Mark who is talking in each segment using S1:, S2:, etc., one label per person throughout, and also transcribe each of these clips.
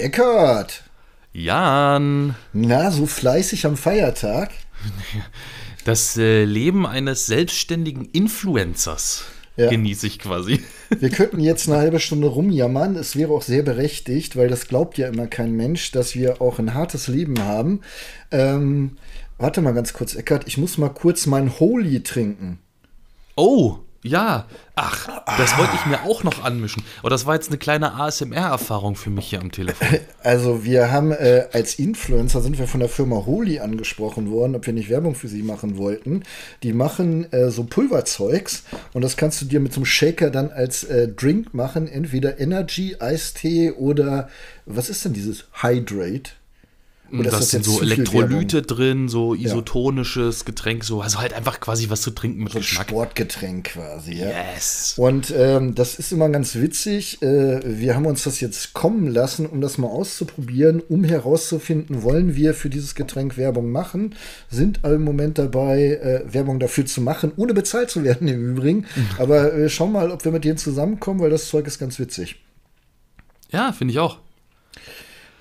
S1: Eckert! Jan! Na, so fleißig am Feiertag?
S2: Das äh, Leben eines selbstständigen Influencers ja. genieße ich quasi.
S1: Wir könnten jetzt eine halbe Stunde rumjammern. Es wäre auch sehr berechtigt, weil das glaubt ja immer kein Mensch, dass wir auch ein hartes Leben haben. Ähm, warte mal ganz kurz, Eckert. Ich muss mal kurz mein Holy trinken. Oh! Ja,
S2: ach, das wollte ich mir auch noch anmischen. Aber das war jetzt eine kleine ASMR-Erfahrung für mich hier am Telefon.
S1: Also wir haben äh, als Influencer sind wir von der Firma Holy angesprochen worden, ob wir nicht Werbung für sie machen wollten. Die machen äh, so Pulverzeugs und das kannst du dir mit so einem Shaker dann als äh, Drink machen, entweder Energy, Eistee oder was ist denn dieses Hydrate? Und das, das sind so Elektrolyte
S2: drin, so isotonisches ja. Getränk, so also halt einfach quasi was zu trinken mit so Geschmack. Sportgetränk quasi, ja.
S1: Yes. Und ähm, das ist immer ganz witzig. Äh, wir haben uns das jetzt kommen lassen, um das mal auszuprobieren, um herauszufinden, wollen wir für dieses Getränk Werbung machen, sind im Moment dabei, äh, Werbung dafür zu machen, ohne bezahlt zu werden im Übrigen. Mhm. Aber äh, schauen mal, ob wir mit denen zusammenkommen, weil das Zeug ist ganz witzig.
S2: Ja, finde ich auch.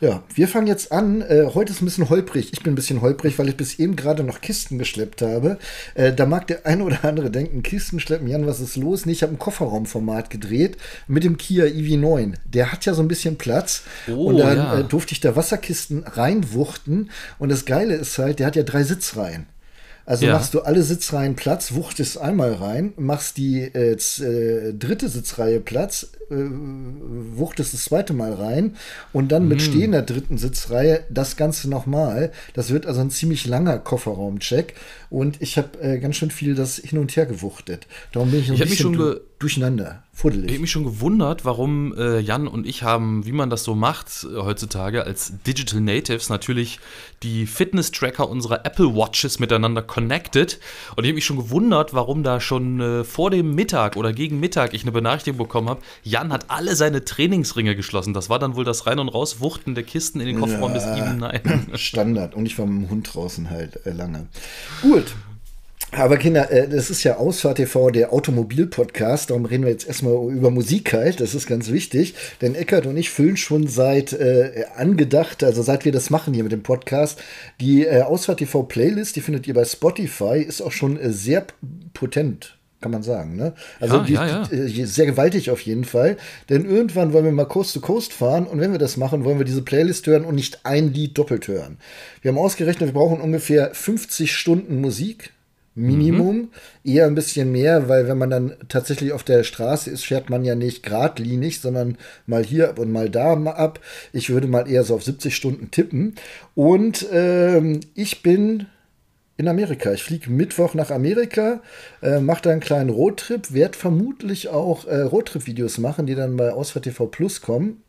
S1: Ja, wir fangen jetzt an. Äh, heute ist ein bisschen holprig. Ich bin ein bisschen holprig, weil ich bis eben gerade noch Kisten geschleppt habe. Äh, da mag der eine oder andere denken, Kisten schleppen, Jan, was ist los? Nee, ich habe ein Kofferraumformat gedreht mit dem Kia EV9. Der hat ja so ein bisschen Platz. Oh, und dann ja. äh, durfte ich da Wasserkisten reinwuchten. Und das Geile ist halt, der hat ja drei Sitzreihen. Also ja. machst du alle Sitzreihen Platz, wuchtest einmal rein, machst die äh, äh dritte Sitzreihe Platz, äh, wuchtest das zweite Mal rein und dann mit mm. stehender dritten Sitzreihe das Ganze nochmal. Das wird also ein ziemlich langer Kofferraumcheck und ich habe äh, ganz schön viel das hin und her gewuchtet. Darum bin ich ein ich bisschen du durcheinander fuddelig. Ich habe mich schon
S2: gewundert, warum äh, Jan und ich haben, wie man das so macht äh, heutzutage, als Digital Natives natürlich die Fitness-Tracker unserer Apple Watches miteinander connected. Und ich habe mich schon gewundert, warum da schon äh, vor dem Mittag oder gegen Mittag ich eine Benachrichtigung bekommen habe, Jan hat alle seine Trainingsringe geschlossen. Das war dann wohl das Rein- und Rauswuchten der Kisten in den Kofferraum ja, des Even
S1: 9. Standard. Und ich war mit dem Hund draußen halt äh, lange. Gut, aber Kinder, äh, das ist ja Ausfahrt TV, der Automobil-Podcast. Darum reden wir jetzt erstmal über Musik halt. Das ist ganz wichtig. Denn Eckert und ich füllen schon seit äh, angedacht, also seit wir das machen hier mit dem Podcast, die äh, Ausfahrt TV Playlist, die findet ihr bei Spotify, ist auch schon äh, sehr potent kann man sagen. Ne? Also ja, die, ja, ja. Die, äh, sehr gewaltig auf jeden Fall. Denn irgendwann wollen wir mal Coast to Coast fahren und wenn wir das machen, wollen wir diese Playlist hören und nicht ein Lied doppelt hören. Wir haben ausgerechnet, wir brauchen ungefähr 50 Stunden Musik Minimum, mhm. eher ein bisschen mehr, weil wenn man dann tatsächlich auf der Straße ist, fährt man ja nicht geradlinig, sondern mal hier und mal da ab. Ich würde mal eher so auf 70 Stunden tippen. Und ähm, ich bin in Amerika. Ich fliege Mittwoch nach Amerika, äh, mache da einen kleinen Roadtrip, werde vermutlich auch äh, Roadtrip-Videos machen, die dann bei Ausfahrt TV Plus kommen.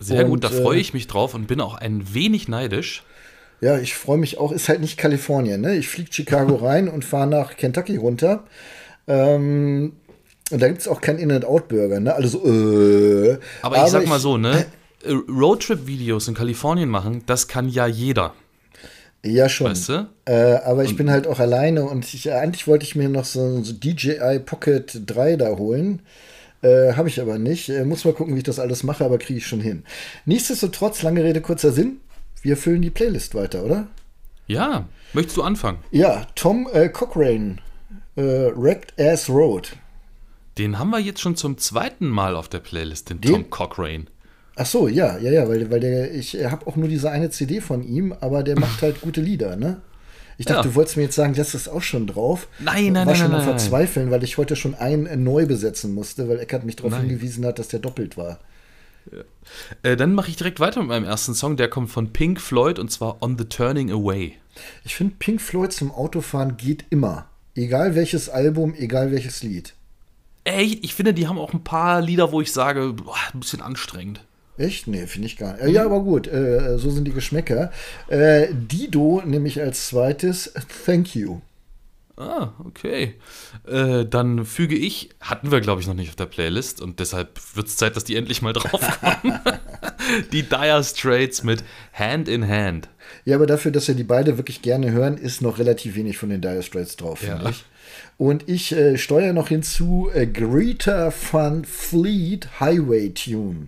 S1: Sehr und, gut, da freue äh, ich
S2: mich drauf und bin auch ein wenig neidisch.
S1: Ja, ich freue mich auch. Ist halt nicht Kalifornien, ne? Ich fliege Chicago rein und fahre nach Kentucky runter. Ähm, und da gibt es auch keinen In-and-Out-Burger, ne? Also, äh, aber, aber ich sag mal
S2: so, ne? Äh, Roadtrip-Videos in Kalifornien machen, das kann ja jeder. Ja, schon. Weißt
S1: du? äh, aber ich und bin halt auch alleine und ich, äh, eigentlich wollte ich mir noch so, so DJI Pocket 3 da holen. Äh, Habe ich aber nicht. Äh, muss mal gucken, wie ich das alles mache, aber kriege ich schon hin. Nichtsdestotrotz, lange Rede, kurzer Sinn wir füllen die Playlist weiter, oder?
S2: Ja, möchtest du anfangen?
S1: Ja, Tom äh, Cochrane, äh, Wrecked Ass Road.
S2: Den haben wir jetzt schon zum zweiten Mal auf der Playlist, den, den? Tom Cochrane.
S1: Ach so, ja, ja, ja, weil, weil der, ich äh, habe auch nur diese eine CD von ihm, aber der macht halt gute Lieder, ne? Ich dachte, ja. du wolltest mir jetzt sagen, das ist auch schon drauf. Nein, nein, War nein. schon nein, am Verzweifeln, weil ich heute schon einen neu besetzen musste, weil Eckert mich darauf hingewiesen hat, dass der doppelt war.
S2: Äh, dann mache ich direkt weiter mit meinem ersten Song. Der kommt von Pink Floyd und zwar On the Turning Away.
S1: Ich finde, Pink Floyd zum Autofahren geht immer. Egal welches Album, egal welches Lied.
S2: Ey, ich finde, die haben auch ein paar Lieder, wo ich sage, boah, ein bisschen anstrengend. Echt? Nee, finde
S1: ich gar nicht. Äh, ja, aber gut, äh, so sind die Geschmäcker. Äh, Dido ich als zweites Thank You.
S2: Ah, okay. Äh, dann füge ich, hatten wir glaube ich noch nicht auf der Playlist und deshalb wird es Zeit, dass die endlich mal draufkommen. die Dire Straits mit Hand in Hand.
S1: Ja, aber dafür, dass wir die beide wirklich gerne hören, ist noch relativ wenig von den Dire Straits drauf, ja. finde ich. Und ich äh, steuere noch hinzu äh, Greta Fun Fleet Highway Tune.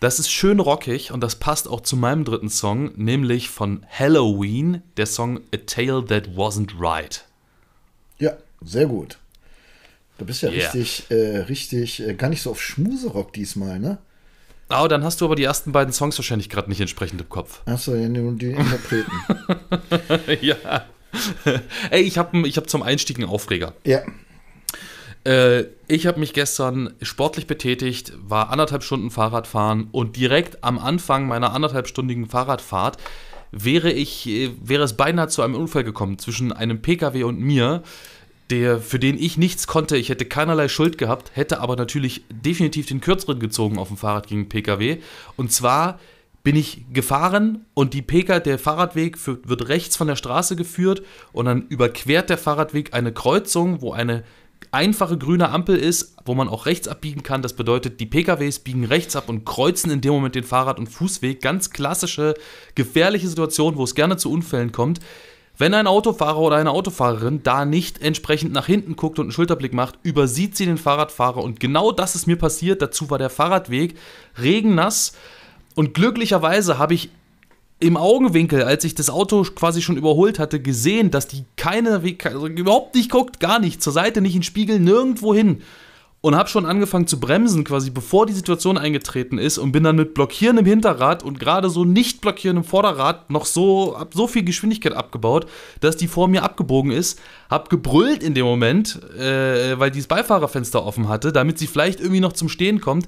S1: Das ist schön
S2: rockig und das passt auch zu meinem dritten Song, nämlich von Halloween, der Song A Tale That Wasn't Right.
S1: Ja, sehr gut. Du bist ja yeah. richtig, äh, richtig, äh, gar nicht so auf Schmuserock diesmal, ne?
S2: Oh, dann hast du aber die ersten beiden Songs wahrscheinlich gerade nicht entsprechend im Kopf.
S1: Achso, ja, nur die Interpreten. ja.
S2: Ey, ich habe ich hab zum Einstieg einen Aufreger. Ja. Äh, ich habe mich gestern sportlich betätigt, war anderthalb Stunden Fahrradfahren und direkt am Anfang meiner anderthalbstündigen Fahrradfahrt wäre ich, äh, wäre es beinahe zu einem Unfall gekommen zwischen einem Pkw und mir, der, für den ich nichts konnte. Ich hätte keinerlei Schuld gehabt, hätte aber natürlich definitiv den kürzeren gezogen auf dem Fahrrad gegen den Pkw. Und zwar bin ich gefahren und die Pkw, der Fahrradweg wird rechts von der Straße geführt und dann überquert der Fahrradweg eine Kreuzung, wo eine einfache grüne Ampel ist, wo man auch rechts abbiegen kann. Das bedeutet, die PKWs biegen rechts ab und kreuzen in dem Moment den Fahrrad- und Fußweg. Ganz klassische, gefährliche Situation, wo es gerne zu Unfällen kommt. Wenn ein Autofahrer oder eine Autofahrerin da nicht entsprechend nach hinten guckt und einen Schulterblick macht, übersieht sie den Fahrradfahrer. Und genau das ist mir passiert. Dazu war der Fahrradweg regennass. Und glücklicherweise habe ich im Augenwinkel, als ich das Auto quasi schon überholt hatte, gesehen, dass die keine, also überhaupt nicht guckt, gar nicht, zur Seite, nicht in den Spiegel, nirgendwo hin. Und habe schon angefangen zu bremsen, quasi bevor die Situation eingetreten ist und bin dann mit blockierendem Hinterrad und gerade so nicht blockierendem Vorderrad noch so, hab so viel Geschwindigkeit abgebaut, dass die vor mir abgebogen ist. Hab gebrüllt in dem Moment, äh, weil die das Beifahrerfenster offen hatte, damit sie vielleicht irgendwie noch zum Stehen kommt.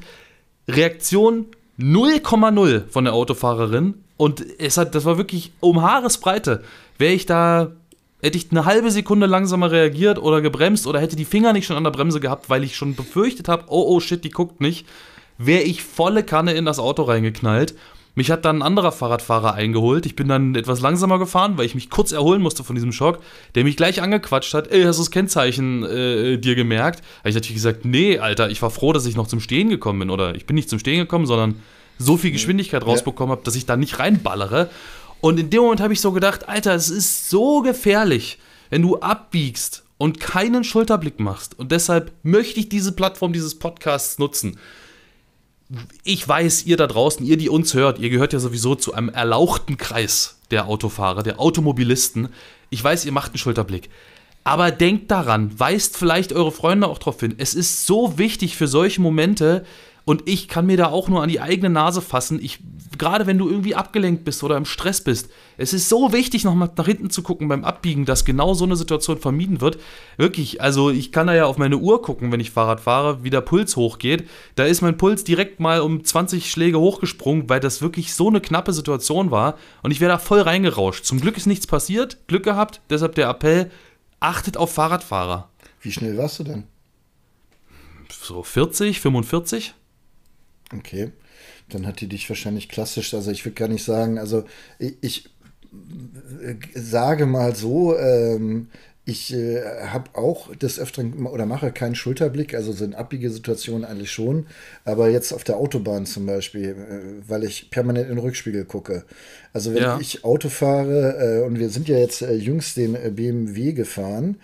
S2: Reaktion 0,0 von der Autofahrerin und es hat, das war wirklich um Haaresbreite. Wäre ich da, hätte ich eine halbe Sekunde langsamer reagiert oder gebremst oder hätte die Finger nicht schon an der Bremse gehabt, weil ich schon befürchtet habe, oh oh shit, die guckt nicht, wäre ich volle Kanne in das Auto reingeknallt. Mich hat dann ein anderer Fahrradfahrer eingeholt. Ich bin dann etwas langsamer gefahren, weil ich mich kurz erholen musste von diesem Schock, der mich gleich angequatscht hat. Ey, hast du das Kennzeichen äh, dir gemerkt? Habe ich natürlich gesagt, nee, Alter, ich war froh, dass ich noch zum Stehen gekommen bin. Oder ich bin nicht zum Stehen gekommen, sondern so viel mhm. Geschwindigkeit rausbekommen habe, dass ich da nicht reinballere. Und in dem Moment habe ich so gedacht, Alter, es ist so gefährlich, wenn du abbiegst und keinen Schulterblick machst. Und deshalb möchte ich diese Plattform dieses Podcasts nutzen. Ich weiß, ihr da draußen, ihr, die uns hört, ihr gehört ja sowieso zu einem erlauchten Kreis der Autofahrer, der Automobilisten. Ich weiß, ihr macht einen Schulterblick. Aber denkt daran, weist vielleicht eure Freunde auch darauf hin. Es ist so wichtig für solche Momente, und ich kann mir da auch nur an die eigene Nase fassen. Ich, gerade wenn du irgendwie abgelenkt bist oder im Stress bist, es ist so wichtig, nochmal nach hinten zu gucken beim Abbiegen, dass genau so eine Situation vermieden wird. Wirklich, also ich kann da ja auf meine Uhr gucken, wenn ich Fahrrad fahre, wie der Puls hochgeht. Da ist mein Puls direkt mal um 20 Schläge hochgesprungen, weil das wirklich so eine knappe Situation war. Und ich wäre da voll reingerauscht. Zum Glück ist nichts passiert, Glück gehabt, deshalb der Appell, achtet auf Fahrradfahrer.
S1: Wie schnell warst du denn? So 40, 45? Okay. Dann hat die dich wahrscheinlich klassisch, also ich würde gar nicht sagen, also ich, ich äh, sage mal so, ähm, ich äh, habe auch des Öfteren oder mache keinen Schulterblick, also sind abbiegende Situationen eigentlich schon, aber jetzt auf der Autobahn zum Beispiel, äh, weil ich permanent in den Rückspiegel gucke. Also wenn ja. ich Auto fahre äh, und wir sind ja jetzt äh, jüngst den äh, BMW gefahren,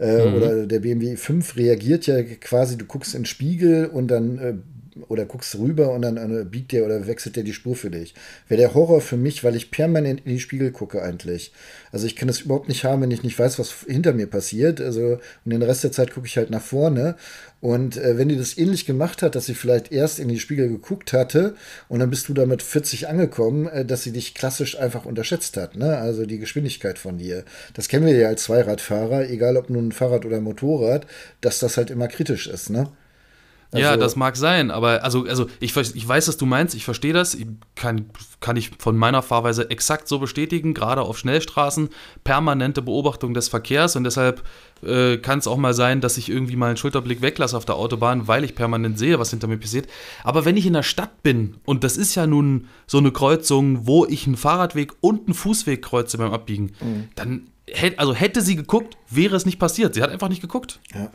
S1: mhm. oder der BMW 5 reagiert ja quasi, du guckst in den Spiegel und dann oder guckst rüber und dann äh, biegt der oder wechselt der die Spur für dich. Wäre der Horror für mich, weil ich permanent in die Spiegel gucke eigentlich. Also ich kann das überhaupt nicht haben, wenn ich nicht weiß, was hinter mir passiert. Also und den Rest der Zeit gucke ich halt nach vorne. Und äh, wenn die das ähnlich gemacht hat, dass sie vielleicht erst in die Spiegel geguckt hatte und dann bist du damit 40 angekommen, äh, dass sie dich klassisch einfach unterschätzt hat, ne? Also die Geschwindigkeit von dir. Das kennen wir ja als Zweiradfahrer, egal ob nun Fahrrad oder Motorrad, dass das halt immer kritisch ist, ne? Also, ja, das
S2: mag sein, aber also, also ich, ich weiß, was du meinst, ich verstehe das, ich kann, kann ich von meiner Fahrweise exakt so bestätigen, gerade auf Schnellstraßen, permanente Beobachtung des Verkehrs und deshalb äh, kann es auch mal sein, dass ich irgendwie mal einen Schulterblick weglasse auf der Autobahn, weil ich permanent sehe, was hinter mir passiert. Aber wenn ich in der Stadt bin, und das ist ja nun so eine Kreuzung, wo ich einen Fahrradweg und einen Fußweg kreuze beim Abbiegen, mhm. dann also hätte sie geguckt, wäre es nicht passiert. Sie hat einfach nicht geguckt.
S1: Ja.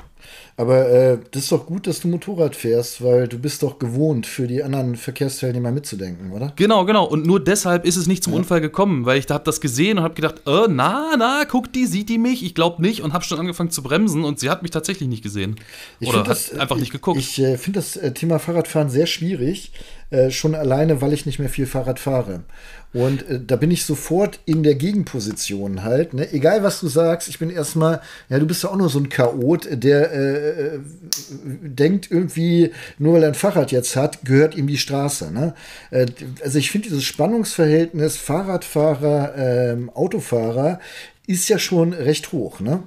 S1: Aber äh, das ist doch gut, dass du Motorrad fährst, weil du bist doch gewohnt, für die anderen Verkehrsteilnehmer mitzudenken, oder?
S2: Genau, genau. Und nur deshalb ist es nicht zum ja. Unfall gekommen, weil ich habe das gesehen und habe gedacht, äh, na, na, guckt die, sieht die mich? Ich glaube nicht und habe schon angefangen zu bremsen und sie hat mich tatsächlich nicht gesehen. Ich oder hat das, äh, einfach
S1: ich, nicht geguckt. Ich, ich äh, finde das äh, Thema Fahrradfahren sehr schwierig, äh, schon alleine, weil ich nicht mehr viel Fahrrad fahre. Und äh, da bin ich sofort in der Gegenposition halt. Ne? Egal, was du sagst, ich bin erstmal, ja, du bist ja auch nur so ein Chaot, der äh, äh denkt irgendwie, nur weil er ein Fahrrad jetzt hat, gehört ihm die Straße. Ne? Äh, also ich finde dieses Spannungsverhältnis Fahrradfahrer, ähm, Autofahrer ist ja schon recht hoch. Ne?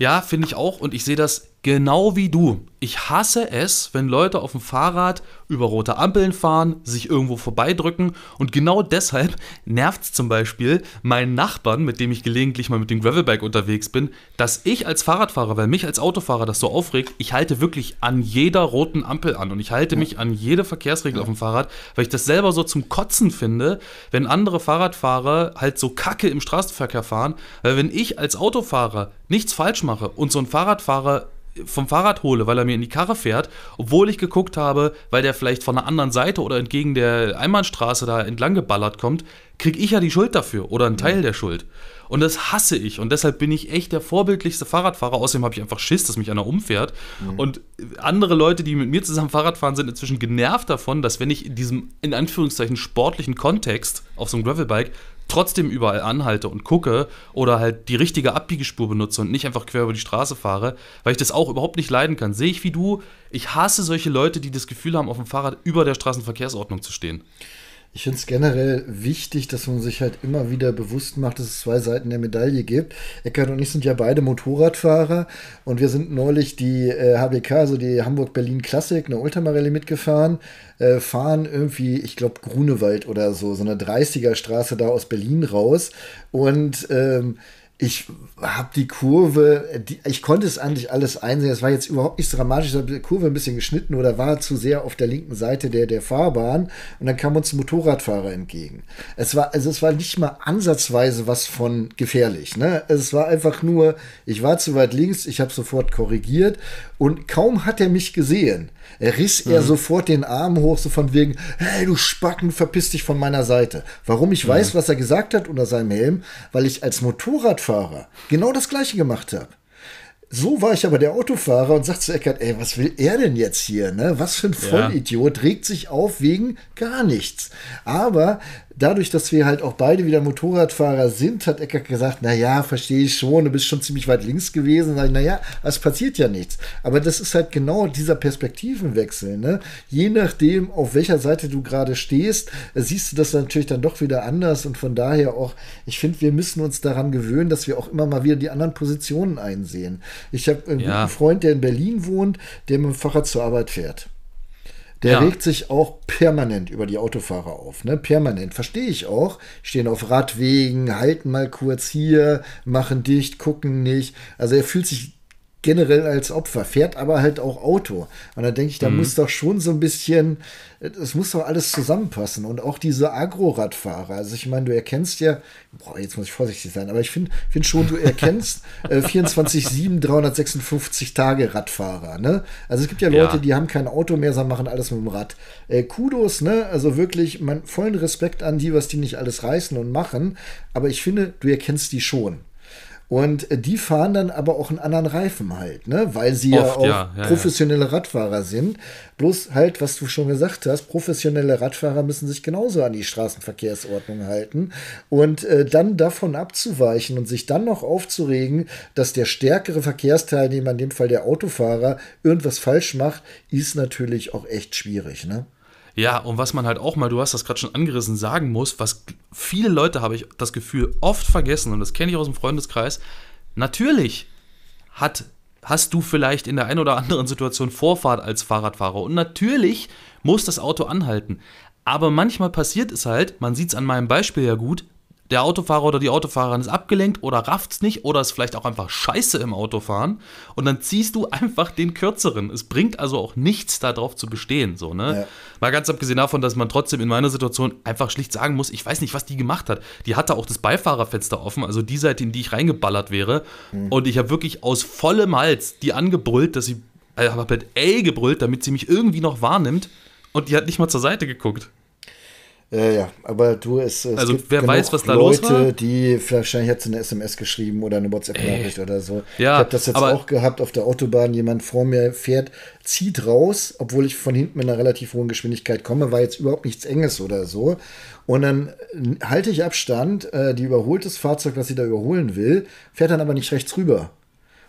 S2: Ja, finde ich auch. Und ich sehe das Genau wie du. Ich hasse es, wenn Leute auf dem Fahrrad über rote Ampeln fahren, sich irgendwo vorbeidrücken und genau deshalb nervt es zum Beispiel meinen Nachbarn, mit dem ich gelegentlich mal mit dem Gravelbike unterwegs bin, dass ich als Fahrradfahrer, weil mich als Autofahrer das so aufregt, ich halte wirklich an jeder roten Ampel an und ich halte mich an jede Verkehrsregel auf dem Fahrrad, weil ich das selber so zum Kotzen finde, wenn andere Fahrradfahrer halt so kacke im Straßenverkehr fahren, weil wenn ich als Autofahrer nichts falsch mache und so ein Fahrradfahrer vom Fahrrad hole, weil er mir in die Karre fährt, obwohl ich geguckt habe, weil der vielleicht von einer anderen Seite oder entgegen der Einbahnstraße da entlang geballert kommt, kriege ich ja die Schuld dafür oder einen mhm. Teil mhm. der Schuld. Und das hasse ich. Und deshalb bin ich echt der vorbildlichste Fahrradfahrer. Außerdem habe ich einfach Schiss, dass mich einer umfährt. Mhm. Und andere Leute, die mit mir zusammen Fahrrad fahren, sind inzwischen genervt davon, dass wenn ich in diesem, in Anführungszeichen, sportlichen Kontext auf so einem Gravelbike trotzdem überall anhalte und gucke oder halt die richtige Abbiegespur benutze und nicht einfach quer über die Straße fahre, weil ich das auch überhaupt nicht leiden kann. Sehe ich wie du, ich hasse solche Leute, die das Gefühl haben, auf dem Fahrrad über der Straßenverkehrsordnung zu stehen
S1: ich finde es generell wichtig, dass man sich halt immer wieder bewusst macht, dass es zwei Seiten der Medaille gibt. Eckert und ich sind ja beide Motorradfahrer und wir sind neulich die äh, HBK, also die Hamburg-Berlin klassik eine Ultramarelle mitgefahren, äh, fahren irgendwie, ich glaube, Grunewald oder so, so eine 30er Straße da aus Berlin raus und ähm, ich habe die Kurve, die, ich konnte es eigentlich alles einsehen, es war jetzt überhaupt nichts dramatisch, ich habe die Kurve ein bisschen geschnitten oder war zu sehr auf der linken Seite der, der Fahrbahn und dann kam uns ein Motorradfahrer entgegen. Es war, also es war nicht mal ansatzweise was von gefährlich, ne? Es war einfach nur, ich war zu weit links, ich habe sofort korrigiert und kaum hat er mich gesehen, er riss mhm. er sofort den Arm hoch, so von wegen, hey du Spacken, verpiss dich von meiner Seite. Warum ich mhm. weiß, was er gesagt hat unter seinem Helm, weil ich als Motorradfahrer genau das gleiche gemacht habe. So war ich aber der Autofahrer und sagte zu Eckert, ey, was will er denn jetzt hier? Ne? Was für ein Vollidiot, regt sich auf wegen gar nichts. Aber dadurch, dass wir halt auch beide wieder Motorradfahrer sind, hat Eckert gesagt, naja, verstehe ich schon, du bist schon ziemlich weit links gewesen. Sag ich, naja, es passiert ja nichts. Aber das ist halt genau dieser Perspektivenwechsel. Ne? Je nachdem, auf welcher Seite du gerade stehst, äh, siehst du das natürlich dann doch wieder anders. Und von daher auch, ich finde, wir müssen uns daran gewöhnen, dass wir auch immer mal wieder die anderen Positionen einsehen. Ich habe einen ja. guten Freund, der in Berlin wohnt, der mit dem Fahrrad zur Arbeit fährt. Der ja. regt sich auch permanent über die Autofahrer auf. Ne? Permanent. Verstehe ich auch. Stehen auf Radwegen, halten mal kurz hier, machen dicht, gucken nicht. Also er fühlt sich generell als Opfer, fährt aber halt auch Auto. Und da denke ich, da mhm. muss doch schon so ein bisschen, es muss doch alles zusammenpassen. Und auch diese Agro-Radfahrer. Also ich meine, du erkennst ja, boah, jetzt muss ich vorsichtig sein, aber ich finde find schon, du erkennst äh, 24, 7, 356 Tage Radfahrer. Ne? Also es gibt ja Leute, ja. die haben kein Auto mehr, sondern machen alles mit dem Rad. Äh, Kudos, ne? Also wirklich, meinen vollen Respekt an die, was die nicht alles reißen und machen. Aber ich finde, du erkennst die schon. Und äh, die fahren dann aber auch einen anderen Reifen halt, ne? weil sie Oft, ja auch ja, ja, professionelle Radfahrer sind. Bloß halt, was du schon gesagt hast, professionelle Radfahrer müssen sich genauso an die Straßenverkehrsordnung halten. Und äh, dann davon abzuweichen und sich dann noch aufzuregen, dass der stärkere Verkehrsteilnehmer, in dem Fall der Autofahrer, irgendwas falsch macht, ist natürlich auch echt schwierig. Ne?
S2: Ja, und was man halt auch mal, du hast das gerade schon angerissen, sagen muss, was viele Leute, habe ich das Gefühl, oft vergessen, und das kenne ich aus dem Freundeskreis, natürlich hat, hast du vielleicht in der einen oder anderen Situation Vorfahrt als Fahrradfahrer und natürlich muss das Auto anhalten. Aber manchmal passiert es halt, man sieht es an meinem Beispiel ja gut, der Autofahrer oder die Autofahrerin ist abgelenkt oder rafft es nicht oder ist vielleicht auch einfach scheiße im Autofahren und dann ziehst du einfach den kürzeren. Es bringt also auch nichts darauf zu bestehen, so, ne? Ja. Mal ganz abgesehen davon, dass man trotzdem in meiner Situation einfach schlicht sagen muss, ich weiß nicht, was die gemacht hat. Die hatte auch das Beifahrerfenster offen, also die Seite, in die ich reingeballert wäre mhm. und ich habe wirklich aus vollem Hals die angebrüllt, dass sie also habe halt ey gebrüllt, damit sie mich irgendwie noch wahrnimmt und die hat nicht mal zur Seite geguckt.
S1: Äh, ja, aber du, es, es also, gibt wer weiß, was da Leute, los war? die wahrscheinlich hat eine SMS geschrieben oder eine WhatsApp-Nachricht oder so. Ja, ich habe das jetzt auch gehabt auf der Autobahn. Jemand vor mir fährt, zieht raus, obwohl ich von hinten mit einer relativ hohen Geschwindigkeit komme, war jetzt überhaupt nichts Enges oder so. Und dann äh, halte ich Abstand, äh, die überholt das Fahrzeug, was sie da überholen will, fährt dann aber nicht rechts rüber.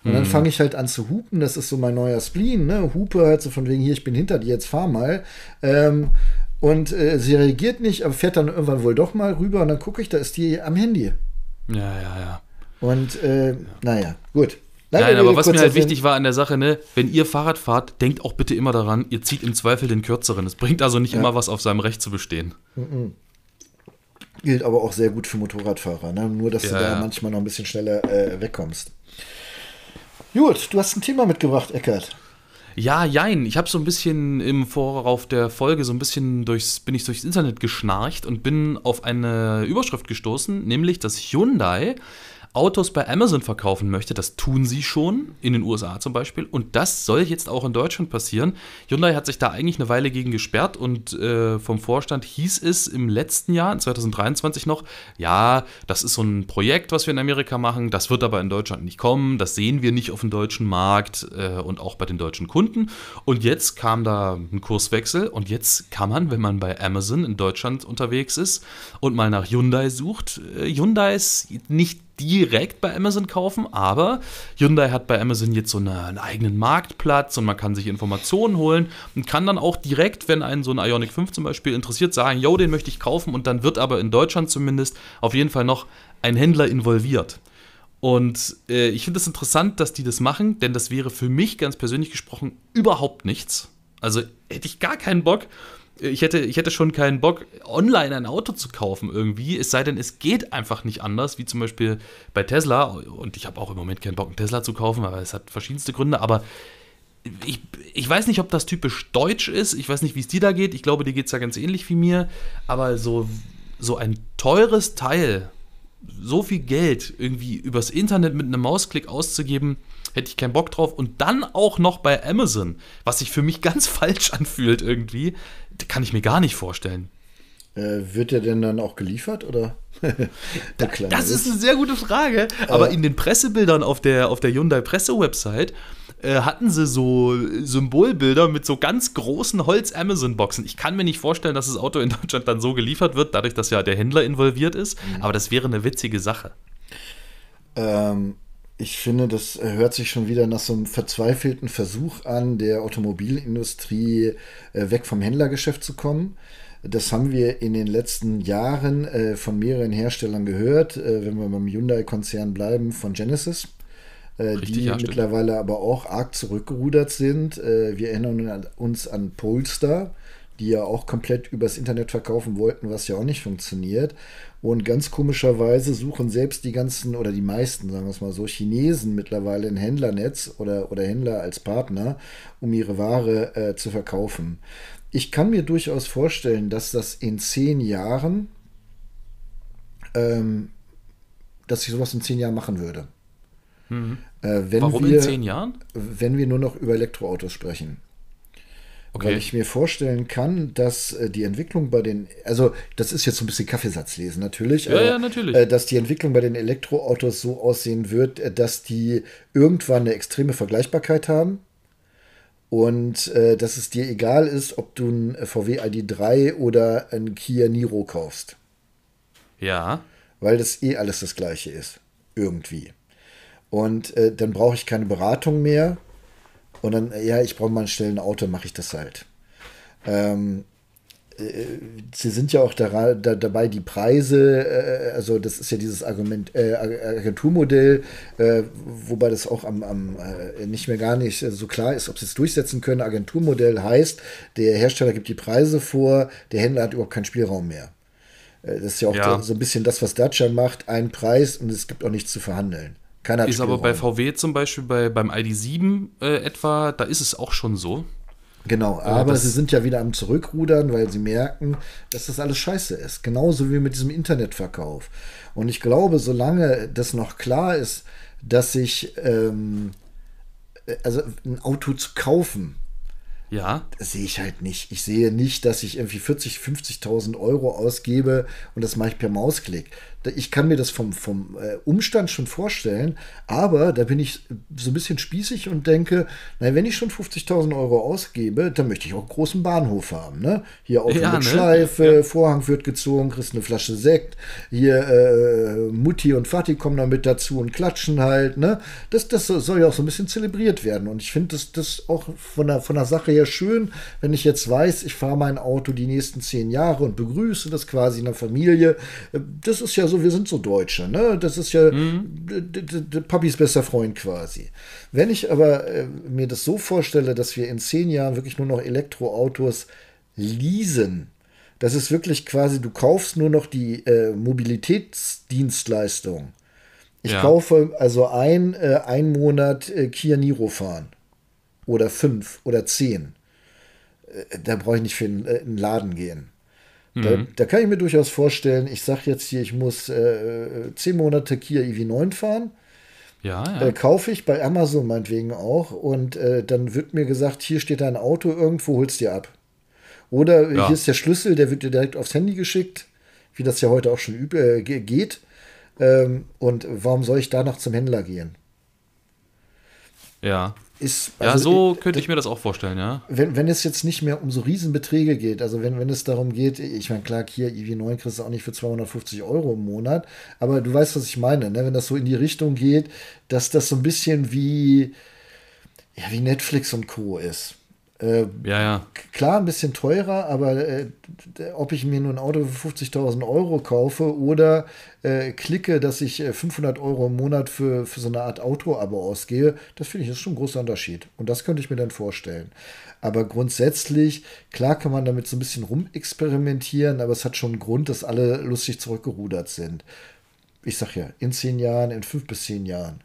S1: Und dann hm. fange ich halt an zu hupen, das ist so mein neuer Spleen, ne? Hupe halt so von wegen hier, ich bin hinter dir, jetzt fahr mal. Ähm, und äh, sie reagiert nicht, aber fährt dann irgendwann wohl doch mal rüber und dann gucke ich, da ist die am Handy. Ja, ja, ja. Und äh, naja, gut. Nein, Nein aber was mir halt wichtig
S2: war an der Sache, ne, wenn ihr Fahrrad fahrt, denkt auch bitte immer daran, ihr zieht im Zweifel den kürzeren. Es bringt also nicht ja. immer was auf seinem Recht zu bestehen.
S1: Mhm. Gilt aber auch sehr gut für Motorradfahrer, ne? nur dass ja, du da ja. manchmal noch ein bisschen schneller äh, wegkommst. Gut, du hast ein Thema mitgebracht, Eckert. Ja, jein.
S2: Ich habe so ein bisschen im Vorauf der Folge so ein bisschen durchs, bin ich durchs Internet geschnarcht und bin auf eine Überschrift gestoßen, nämlich dass Hyundai Autos bei Amazon verkaufen möchte, das tun sie schon, in den USA zum Beispiel, und das soll jetzt auch in Deutschland passieren. Hyundai hat sich da eigentlich eine Weile gegen gesperrt und äh, vom Vorstand hieß es im letzten Jahr, 2023 noch, ja, das ist so ein Projekt, was wir in Amerika machen, das wird aber in Deutschland nicht kommen, das sehen wir nicht auf dem deutschen Markt äh, und auch bei den deutschen Kunden. Und jetzt kam da ein Kurswechsel und jetzt kann man, wenn man bei Amazon in Deutschland unterwegs ist und mal nach Hyundai sucht, äh, ist nicht direkt bei Amazon kaufen, aber Hyundai hat bei Amazon jetzt so eine, einen eigenen Marktplatz und man kann sich Informationen holen und kann dann auch direkt, wenn einen so ein Ionic 5 zum Beispiel interessiert, sagen, yo, den möchte ich kaufen und dann wird aber in Deutschland zumindest auf jeden Fall noch ein Händler involviert. Und äh, ich finde es das interessant, dass die das machen, denn das wäre für mich ganz persönlich gesprochen überhaupt nichts. Also hätte ich gar keinen Bock, ich hätte, ich hätte schon keinen Bock, online ein Auto zu kaufen irgendwie, es sei denn, es geht einfach nicht anders, wie zum Beispiel bei Tesla. Und ich habe auch im Moment keinen Bock, einen Tesla zu kaufen, aber es hat verschiedenste Gründe. Aber ich, ich weiß nicht, ob das typisch deutsch ist. Ich weiß nicht, wie es dir da geht. Ich glaube, dir geht es ja ganz ähnlich wie mir. Aber so, so ein teures Teil, so viel Geld irgendwie übers Internet mit einem Mausklick auszugeben, hätte ich keinen Bock drauf. Und dann auch noch bei Amazon, was sich für mich ganz falsch anfühlt irgendwie kann ich mir gar nicht vorstellen. Äh, wird der denn dann auch geliefert oder? das ist eine sehr gute Frage. Aber äh. in den Pressebildern auf der, auf der Hyundai Presse-Website äh, hatten sie so Symbolbilder mit so ganz großen Holz-Amazon-Boxen. Ich kann mir nicht vorstellen, dass das Auto in Deutschland dann so geliefert wird, dadurch, dass ja der Händler involviert ist. Mhm. Aber das wäre eine witzige Sache.
S1: Ähm, ich finde, das hört sich schon wieder nach so einem verzweifelten Versuch an, der Automobilindustrie äh, weg vom Händlergeschäft zu kommen. Das haben wir in den letzten Jahren äh, von mehreren Herstellern gehört, äh, wenn wir beim Hyundai-Konzern bleiben, von Genesis. Richtig, die ja, mittlerweile aber auch arg zurückgerudert sind. wir erinnern uns an Polestar, die ja auch komplett übers Internet verkaufen wollten, was ja auch nicht funktioniert. Und ganz komischerweise suchen selbst die ganzen oder die meisten, sagen wir es mal so, Chinesen mittlerweile ein Händlernetz oder, oder Händler als Partner, um ihre Ware äh, zu verkaufen. Ich kann mir durchaus vorstellen, dass das in zehn Jahren, ähm, dass ich sowas in zehn Jahren machen würde. Mhm. Äh, Warum wir, in zehn Jahren? Wenn wir nur noch über Elektroautos sprechen. Okay. Weil ich mir vorstellen kann, dass äh, die Entwicklung bei den, also das ist jetzt so ein bisschen Kaffeesatzlesen natürlich, ja, aber, ja, natürlich. Äh, dass die Entwicklung bei den Elektroautos so aussehen wird, äh, dass die irgendwann eine extreme Vergleichbarkeit haben und dass es dir egal ist, ob du ein VW ID3 oder ein Kia Niro kaufst. Ja. Weil das eh alles das gleiche ist. Irgendwie. Und äh, dann brauche ich keine Beratung mehr, und dann, ja, ich brauche mal schnell ein Auto, mache ich das halt. Ähm, äh, sie sind ja auch da, da, dabei, die Preise, äh, also das ist ja dieses Argument, äh, Agenturmodell, äh, wobei das auch am, am äh, nicht mehr gar nicht so klar ist, ob sie es durchsetzen können. Agenturmodell heißt, der Hersteller gibt die Preise vor, der Händler hat überhaupt keinen Spielraum mehr. Äh, das ist ja auch ja. so ein bisschen das, was Dacia macht, ein Preis und es gibt auch nichts zu verhandeln. Keiner ist aber bei
S2: VW zum Beispiel, bei, beim ID7 äh, etwa, da ist es auch schon so.
S1: Genau, aber sie sind ja wieder am Zurückrudern, weil sie merken, dass das alles scheiße ist. Genauso wie mit diesem Internetverkauf. Und ich glaube, solange das noch klar ist, dass sich ähm, äh, also ein Auto zu kaufen, ja. sehe ich halt nicht. Ich sehe nicht, dass ich irgendwie 40, 50.000 Euro ausgebe und das mache ich per Mausklick ich kann mir das vom, vom äh, Umstand schon vorstellen, aber da bin ich so ein bisschen spießig und denke, nein, wenn ich schon 50.000 Euro ausgebe, dann möchte ich auch einen großen Bahnhof haben. Ne? Hier Auto ja, mit ne? Schleife, ja. Vorhang wird gezogen, kriegst eine Flasche Sekt, hier äh, Mutti und Vati kommen da mit dazu und klatschen halt. Ne? Das, das soll ja auch so ein bisschen zelebriert werden und ich finde das, das auch von der, von der Sache her schön, wenn ich jetzt weiß, ich fahre mein Auto die nächsten zehn Jahre und begrüße das quasi in der Familie. Äh, das ist ja also wir sind so Deutsche, ne? Das ist ja mhm. Papis bester Freund quasi. Wenn ich aber äh, mir das so vorstelle, dass wir in zehn Jahren wirklich nur noch Elektroautos leasen, das ist wirklich quasi, du kaufst nur noch die äh, Mobilitätsdienstleistung. Ich ja. kaufe also ein, äh, ein Monat äh, Kia Niro fahren. Oder fünf oder zehn. Äh, da brauche ich nicht für einen, einen äh, Laden gehen. Mhm. Da, da, kann ich mir durchaus vorstellen, ich sage jetzt hier, ich muss äh, zehn Monate Kia EV9 fahren. Ja, ja. Äh, kaufe ich bei Amazon meinetwegen auch und äh, dann wird mir gesagt, hier steht dein Auto irgendwo, holst dir ab. Oder ja. hier ist der Schlüssel, der wird dir direkt aufs Handy geschickt, wie das ja heute auch schon äh, geht. Ähm, und warum soll ich da noch zum Händler gehen?
S2: Ja ist. Also, ja, so könnte ich mir das auch vorstellen, ja.
S1: Wenn, wenn es jetzt nicht mehr um so Riesenbeträge geht, also wenn, wenn es darum geht, ich meine, klar, hier IW9 kriegst du auch nicht für 250 Euro im Monat, aber du weißt, was ich meine, ne? wenn das so in die Richtung geht, dass das so ein bisschen wie, ja, wie Netflix und Co. ist. Äh, ja, ja. Klar, ein bisschen teurer, aber äh, ob ich mir nur ein Auto für 50.000 Euro kaufe oder äh, klicke, dass ich 500 äh, Euro im Monat für, für so eine Art Auto-Abo ausgehe, das finde ich ist schon ein großer Unterschied. Und das könnte ich mir dann vorstellen. Aber grundsätzlich, klar kann man damit so ein bisschen rumexperimentieren, aber es hat schon einen Grund, dass alle lustig zurückgerudert sind. Ich sag ja, in zehn Jahren, in fünf bis zehn Jahren.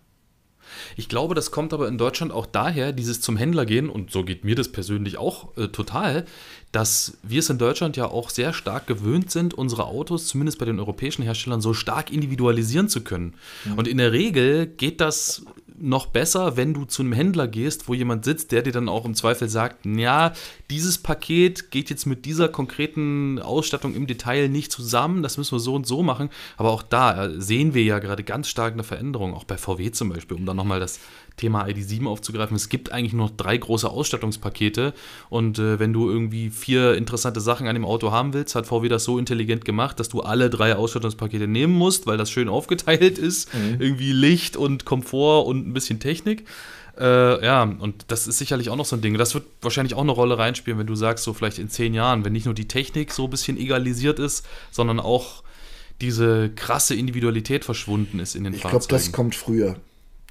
S2: Ich glaube, das kommt aber in Deutschland auch daher, dieses zum Händler gehen, und so geht mir das persönlich auch äh, total, dass wir es in Deutschland ja auch sehr stark gewöhnt sind, unsere Autos, zumindest bei den europäischen Herstellern, so stark individualisieren zu können. Mhm. Und in der Regel geht das noch besser, wenn du zu einem Händler gehst, wo jemand sitzt, der dir dann auch im Zweifel sagt, ja, dieses Paket geht jetzt mit dieser konkreten Ausstattung im Detail nicht zusammen, das müssen wir so und so machen. Aber auch da äh, sehen wir ja gerade ganz stark eine Veränderung, auch bei VW zum Beispiel, um dann nochmal das Thema ID7 aufzugreifen, es gibt eigentlich nur noch drei große Ausstattungspakete und äh, wenn du irgendwie vier interessante Sachen an dem Auto haben willst, hat VW das so intelligent gemacht, dass du alle drei Ausstattungspakete nehmen musst, weil das schön aufgeteilt ist, mhm. irgendwie Licht und Komfort und ein bisschen Technik. Äh, ja, und das ist sicherlich auch noch so ein Ding. Das wird wahrscheinlich auch eine Rolle reinspielen, wenn du sagst, so vielleicht in zehn Jahren, wenn nicht nur die Technik so ein bisschen egalisiert ist, sondern auch diese krasse Individualität verschwunden ist in den ich Fahrzeugen. Ich glaube, das
S1: kommt früher.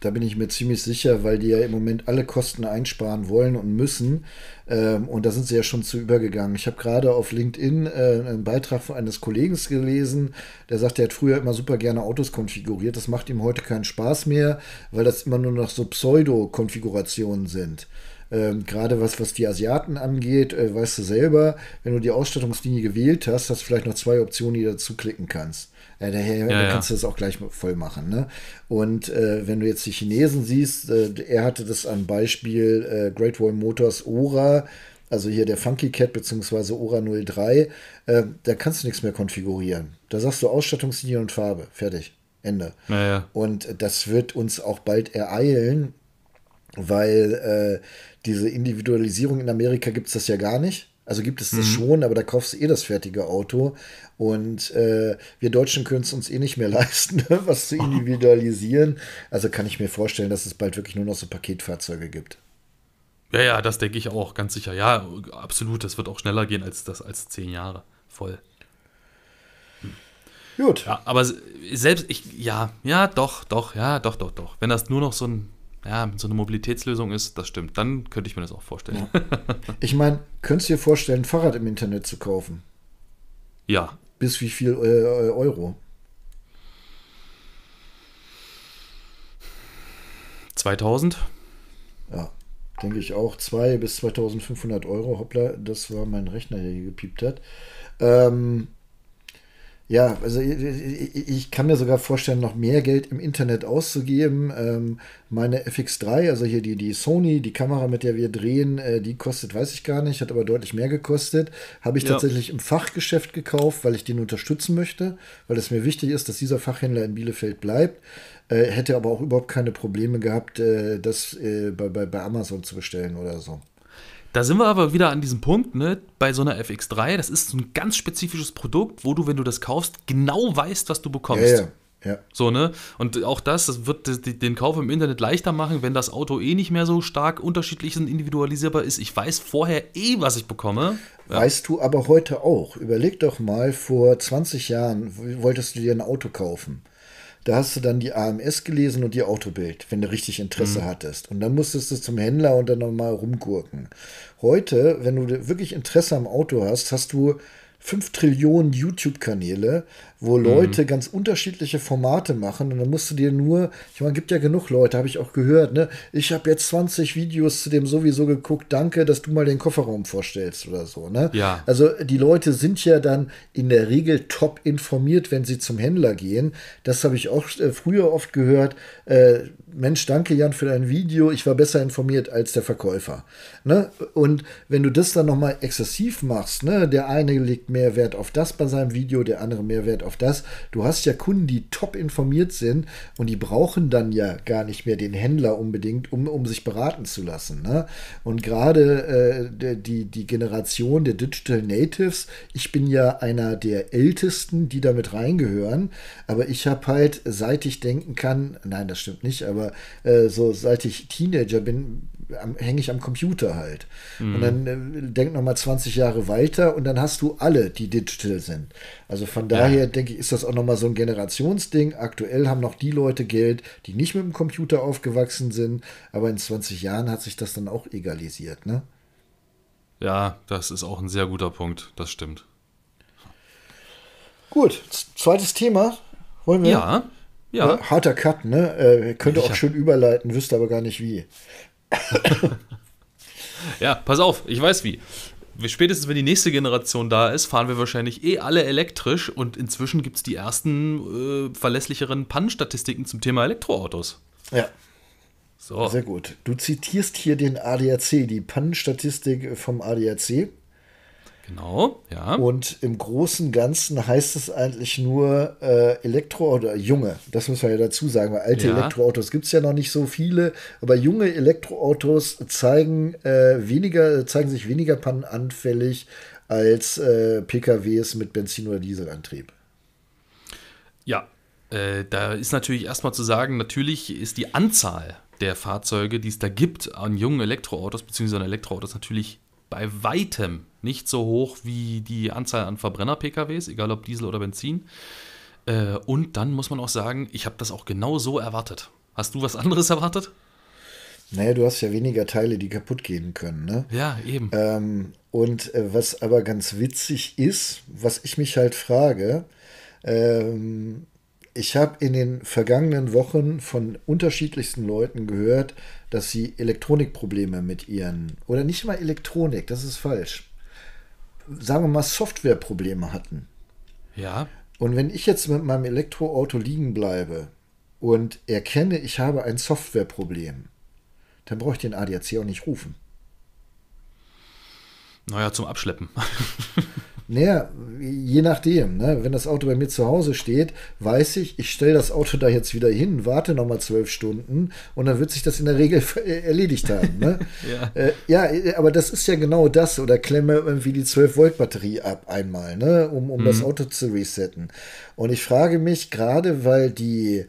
S1: Da bin ich mir ziemlich sicher, weil die ja im Moment alle Kosten einsparen wollen und müssen. Ähm, und da sind sie ja schon zu übergegangen. Ich habe gerade auf LinkedIn äh, einen Beitrag von eines Kollegen gelesen, der sagt, er hat früher immer super gerne Autos konfiguriert. Das macht ihm heute keinen Spaß mehr, weil das immer nur noch so Pseudo-Konfigurationen sind. Ähm, gerade was, was die Asiaten angeht, äh, weißt du selber, wenn du die Ausstattungslinie gewählt hast, hast du vielleicht noch zwei Optionen, die du dazu klicken kannst. Ja, daher ja, ja. kannst du das auch gleich voll machen. Ne? Und äh, wenn du jetzt die Chinesen siehst, äh, er hatte das am Beispiel äh, Great Wall Motors Ora, also hier der Funky Cat bzw. Ora 03, äh, da kannst du nichts mehr konfigurieren. Da sagst du Ausstattungslinie und Farbe. Fertig. Ende. Ja, und das wird uns auch bald ereilen, weil äh, diese Individualisierung in Amerika gibt es das ja gar nicht. Also gibt es das mhm. schon, aber da kaufst du eh das fertige Auto. Und äh, wir Deutschen können es uns eh nicht mehr leisten, ne, was zu individualisieren. Also kann ich mir vorstellen, dass es bald wirklich nur noch so Paketfahrzeuge gibt.
S2: Ja, ja, das denke ich auch, ganz sicher. Ja, absolut. Das wird auch schneller gehen als das als zehn Jahre. Voll. Gut. Ja, aber selbst ich, ja, ja, doch, doch, ja, doch, doch, doch. Wenn das nur noch so ein ja, so eine Mobilitätslösung ist, das stimmt. Dann könnte ich mir das auch vorstellen. Ja.
S1: Ich meine, könntest du dir vorstellen, ein Fahrrad im Internet zu kaufen? Ja. Bis wie viel äh, äh Euro? 2000? Ja, denke ich auch. 2 bis 2500 Euro. Hoppla, das war mein Rechner, der hier gepiept hat. Ähm, ja, also ich, ich, kann mir sogar vorstellen, noch mehr Geld im Internet auszugeben. Ähm, meine FX3, also hier die, die Sony, die Kamera, mit der wir drehen, äh, die kostet, weiß ich gar nicht, hat aber deutlich mehr gekostet. Habe ich ja. tatsächlich im Fachgeschäft gekauft, weil ich den unterstützen möchte, weil es mir wichtig ist, dass dieser Fachhändler in Bielefeld bleibt. Äh, hätte aber auch überhaupt keine Probleme gehabt, äh, das äh, bei, bei, bei Amazon zu bestellen oder so.
S2: Da sind wir aber wieder an diesem Punkt, ne? bei so einer FX3, das ist so ein ganz spezifisches Produkt, wo du, wenn du das kaufst, genau weißt, was du bekommst. Ja, ja. Ja. So, ne? Und auch das, das wird den Kauf im Internet leichter machen, wenn das Auto eh nicht mehr so stark unterschiedlich und individualisierbar ist. Ich weiß vorher eh, was ich bekomme.
S1: Ja. Weißt du aber heute auch. Überleg doch mal, vor 20 Jahren wolltest du dir ein Auto kaufen. Da hast du dann die AMS gelesen und die Autobild, wenn du richtig Interesse mhm. hattest. Und dann musstest du zum Händler und dann nochmal rumgurken. Heute, wenn du wirklich Interesse am Auto hast, hast du 5 Trillionen YouTube-Kanäle, wo mhm. Leute mhm. ganz unterschiedliche Formate machen und dann musst du dir nur, ich meine, gibt ja genug Leute, habe ich auch gehört, ne? Ich habe jetzt 20 Videos zu dem sowieso geguckt, danke, dass du mal den Kofferraum vorstellst oder so, ne? Ja. Also die Leute sind ja dann in der Regel top informiert, wenn sie zum Händler gehen. Das habe ich auch äh, früher oft gehört. Äh, Mensch, danke Jan für dein Video, ich war besser informiert als der Verkäufer. Ne? Und wenn du das dann nochmal exzessiv machst, ne? der eine legt mehr Wert auf das bei seinem Video, der andere mehr Wert auf auf das. Du hast ja Kunden, die top informiert sind und die brauchen dann ja gar nicht mehr den Händler unbedingt, um, um sich beraten zu lassen. Ne? Und gerade äh, die, die Generation der Digital Natives, ich bin ja einer der Ältesten, die damit reingehören, aber ich habe halt, seit ich denken kann, nein, das stimmt nicht, aber äh, so seit ich Teenager bin, hänge ich am Computer halt. Mhm. Und dann äh, denk nochmal 20 Jahre weiter und dann hast du alle, die digital sind. Also von daher ja. denke ich, ist das auch nochmal so ein Generationsding. Aktuell haben noch die Leute Geld, die nicht mit dem Computer aufgewachsen sind, aber in 20 Jahren hat sich das dann auch egalisiert, ne?
S2: Ja, das ist auch ein sehr guter Punkt, das stimmt.
S1: Gut, zweites Thema. Wollen wir? Ja. Ja. Harter Cut, ne? Äh, könnte ich auch schön überleiten, wüsste aber gar nicht wie
S2: ja, pass auf, ich weiß wie. Spätestens wenn die nächste Generation da ist, fahren wir wahrscheinlich eh alle elektrisch und inzwischen gibt es die ersten äh, verlässlicheren Pannenstatistiken zum Thema Elektroautos.
S1: Ja. So. Sehr gut. Du zitierst hier den ADAC, die Pannenstatistik vom ADAC. Genau, ja. Und im Großen Ganzen heißt es eigentlich nur äh, Elektroauto, junge, das muss man ja dazu sagen, weil alte ja. Elektroautos gibt es ja noch nicht so viele, aber junge Elektroautos zeigen, äh, weniger, zeigen sich weniger pannenanfällig als äh, PKWs mit Benzin- oder Dieselantrieb.
S2: Ja, äh, da ist natürlich erstmal zu sagen, natürlich ist die Anzahl der Fahrzeuge, die es da gibt an jungen Elektroautos beziehungsweise an Elektroautos natürlich bei weitem nicht so hoch wie die Anzahl an Verbrenner-PKWs, egal ob Diesel oder Benzin. Äh, und dann muss man auch sagen, ich habe das auch genau so erwartet. Hast du was anderes erwartet?
S1: Naja, du hast ja weniger Teile, die kaputt gehen können, ne? Ja, eben. Ähm, und äh, was aber ganz witzig ist, was ich mich halt frage, ähm, ich habe in den vergangenen Wochen von unterschiedlichsten Leuten gehört, dass sie Elektronikprobleme mit ihren, oder nicht mal Elektronik, das ist falsch, sagen wir mal, Softwareprobleme hatten. Ja. Und wenn ich jetzt mit meinem Elektroauto liegen bleibe und erkenne, ich habe ein Softwareproblem, dann brauche ich den ADAC auch nicht rufen.
S2: Naja, zum Abschleppen.
S1: Naja, je nachdem. Ne? Wenn das Auto bei mir zu Hause steht, weiß ich, ich stelle das Auto da jetzt wieder hin, warte nochmal zwölf Stunden und dann wird sich das in der Regel erledigt haben. Ne? ja. Äh, ja. Äh, aber das ist ja genau das. Oder klemme irgendwie die 12-Volt-Batterie ab einmal, ne? um, um mhm. das Auto zu resetten. Und ich frage mich gerade, weil die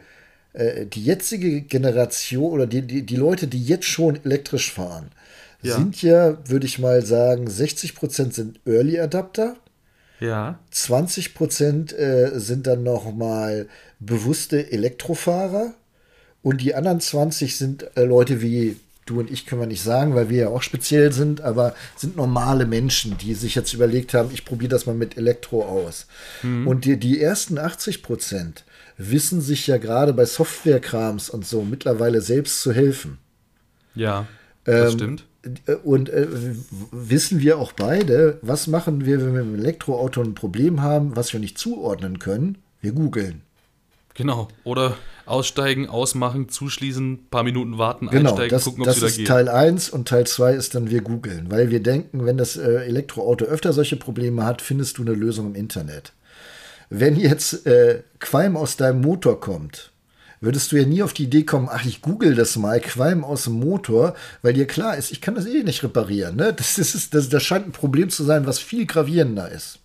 S1: äh, die jetzige Generation oder die, die, die Leute, die jetzt schon elektrisch fahren, ja. sind ja, würde ich mal sagen, 60% Prozent sind Early Adapter ja. 20 Prozent äh, sind dann nochmal bewusste Elektrofahrer. Und die anderen 20 sind äh, Leute wie du und ich können wir nicht sagen, weil wir ja auch speziell sind, aber sind normale Menschen, die sich jetzt überlegt haben, ich probiere das mal mit Elektro aus. Mhm. Und die, die ersten 80 Prozent wissen sich ja gerade bei Softwarekrams und so mittlerweile selbst zu helfen. Ja, das ähm, stimmt. Äh, und äh, wissen wir auch beide, was machen wir, wenn wir mit dem Elektroauto ein Problem haben, was wir nicht zuordnen können? Wir googeln.
S2: Genau. Oder aussteigen, ausmachen, zuschließen, paar Minuten warten, genau, einsteigen, das, gucken, ob es wieder geht. Das ist Teil
S1: 1 und Teil 2 ist dann wir googeln, weil wir denken, wenn das äh, Elektroauto öfter solche Probleme hat, findest du eine Lösung im Internet. Wenn jetzt äh, Qualm aus deinem Motor kommt, würdest du ja nie auf die Idee kommen, ach, ich google das mal, Qualm aus dem Motor, weil dir klar ist, ich kann das eh nicht reparieren. Ne? Das, ist, das, das scheint ein Problem zu sein, was viel gravierender ist.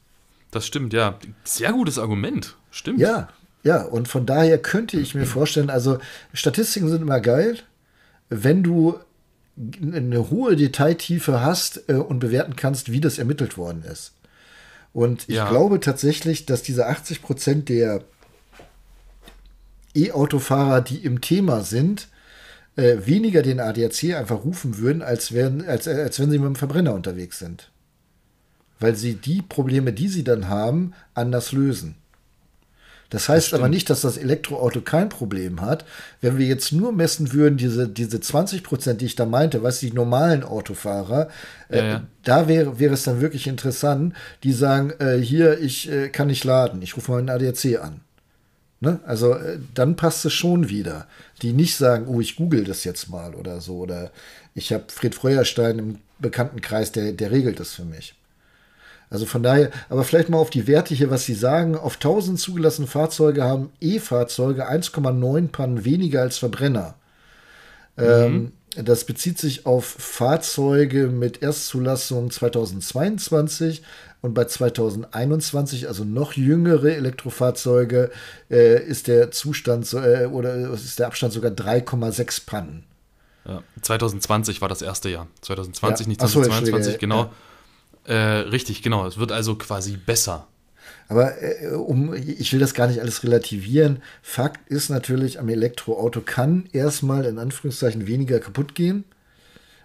S2: Das stimmt, ja.
S1: Sehr gutes Argument. Stimmt. Ja, ja. Und von daher könnte ich mir vorstellen, also Statistiken sind immer geil, wenn du eine hohe Detailtiefe hast äh, und bewerten kannst, wie das ermittelt worden ist. Und ich ja. glaube tatsächlich, dass diese 80 Prozent der E-Autofahrer, die im Thema sind, äh, weniger den ADAC einfach rufen würden, als, wenn, als, als wenn sie mit dem Verbrenner unterwegs sind. Weil sie die Probleme, die sie dann haben, anders lösen. Das heißt das aber nicht, dass das Elektroauto kein Problem hat. Wenn wir jetzt nur messen würden, diese, diese 20 Prozent, die ich da meinte, was die normalen Autofahrer, äh, ja, äh, ja. da wäre wäre es dann wirklich interessant, die sagen, äh, hier, ich äh, kann nicht laden, ich rufe mal einen ADAC an. Ne? Also äh, dann passt es schon wieder. Die nicht sagen, oh, ich google das jetzt mal oder so. Oder ich habe Fred Feuerstein im Bekanntenkreis, der, der regelt das für mich. Also von daher, aber vielleicht mal auf die Werte hier, was Sie sagen. Auf 1000 zugelassene Fahrzeuge haben E-Fahrzeuge 1,9 Pannen weniger als Verbrenner. Ähm, mhm. Ähm, das bezieht sich auf Fahrzeuge mit Erstzulassung 2022 und bei 2021, also noch jüngere Elektrofahrzeuge, äh, ist der Zustand so, äh, oder ist der Abstand sogar 3,6 Pannen.
S2: Ja, 2020 war das erste Jahr. 2020, ja. nicht 2022, so, genau. Äh, richtig, genau. Es wird also quasi besser.
S1: Aber äh, um, ich will das gar nicht alles relativieren. Fakt ist natürlich, am Elektroauto kann erstmal in Anführungszeichen weniger kaputt gehen.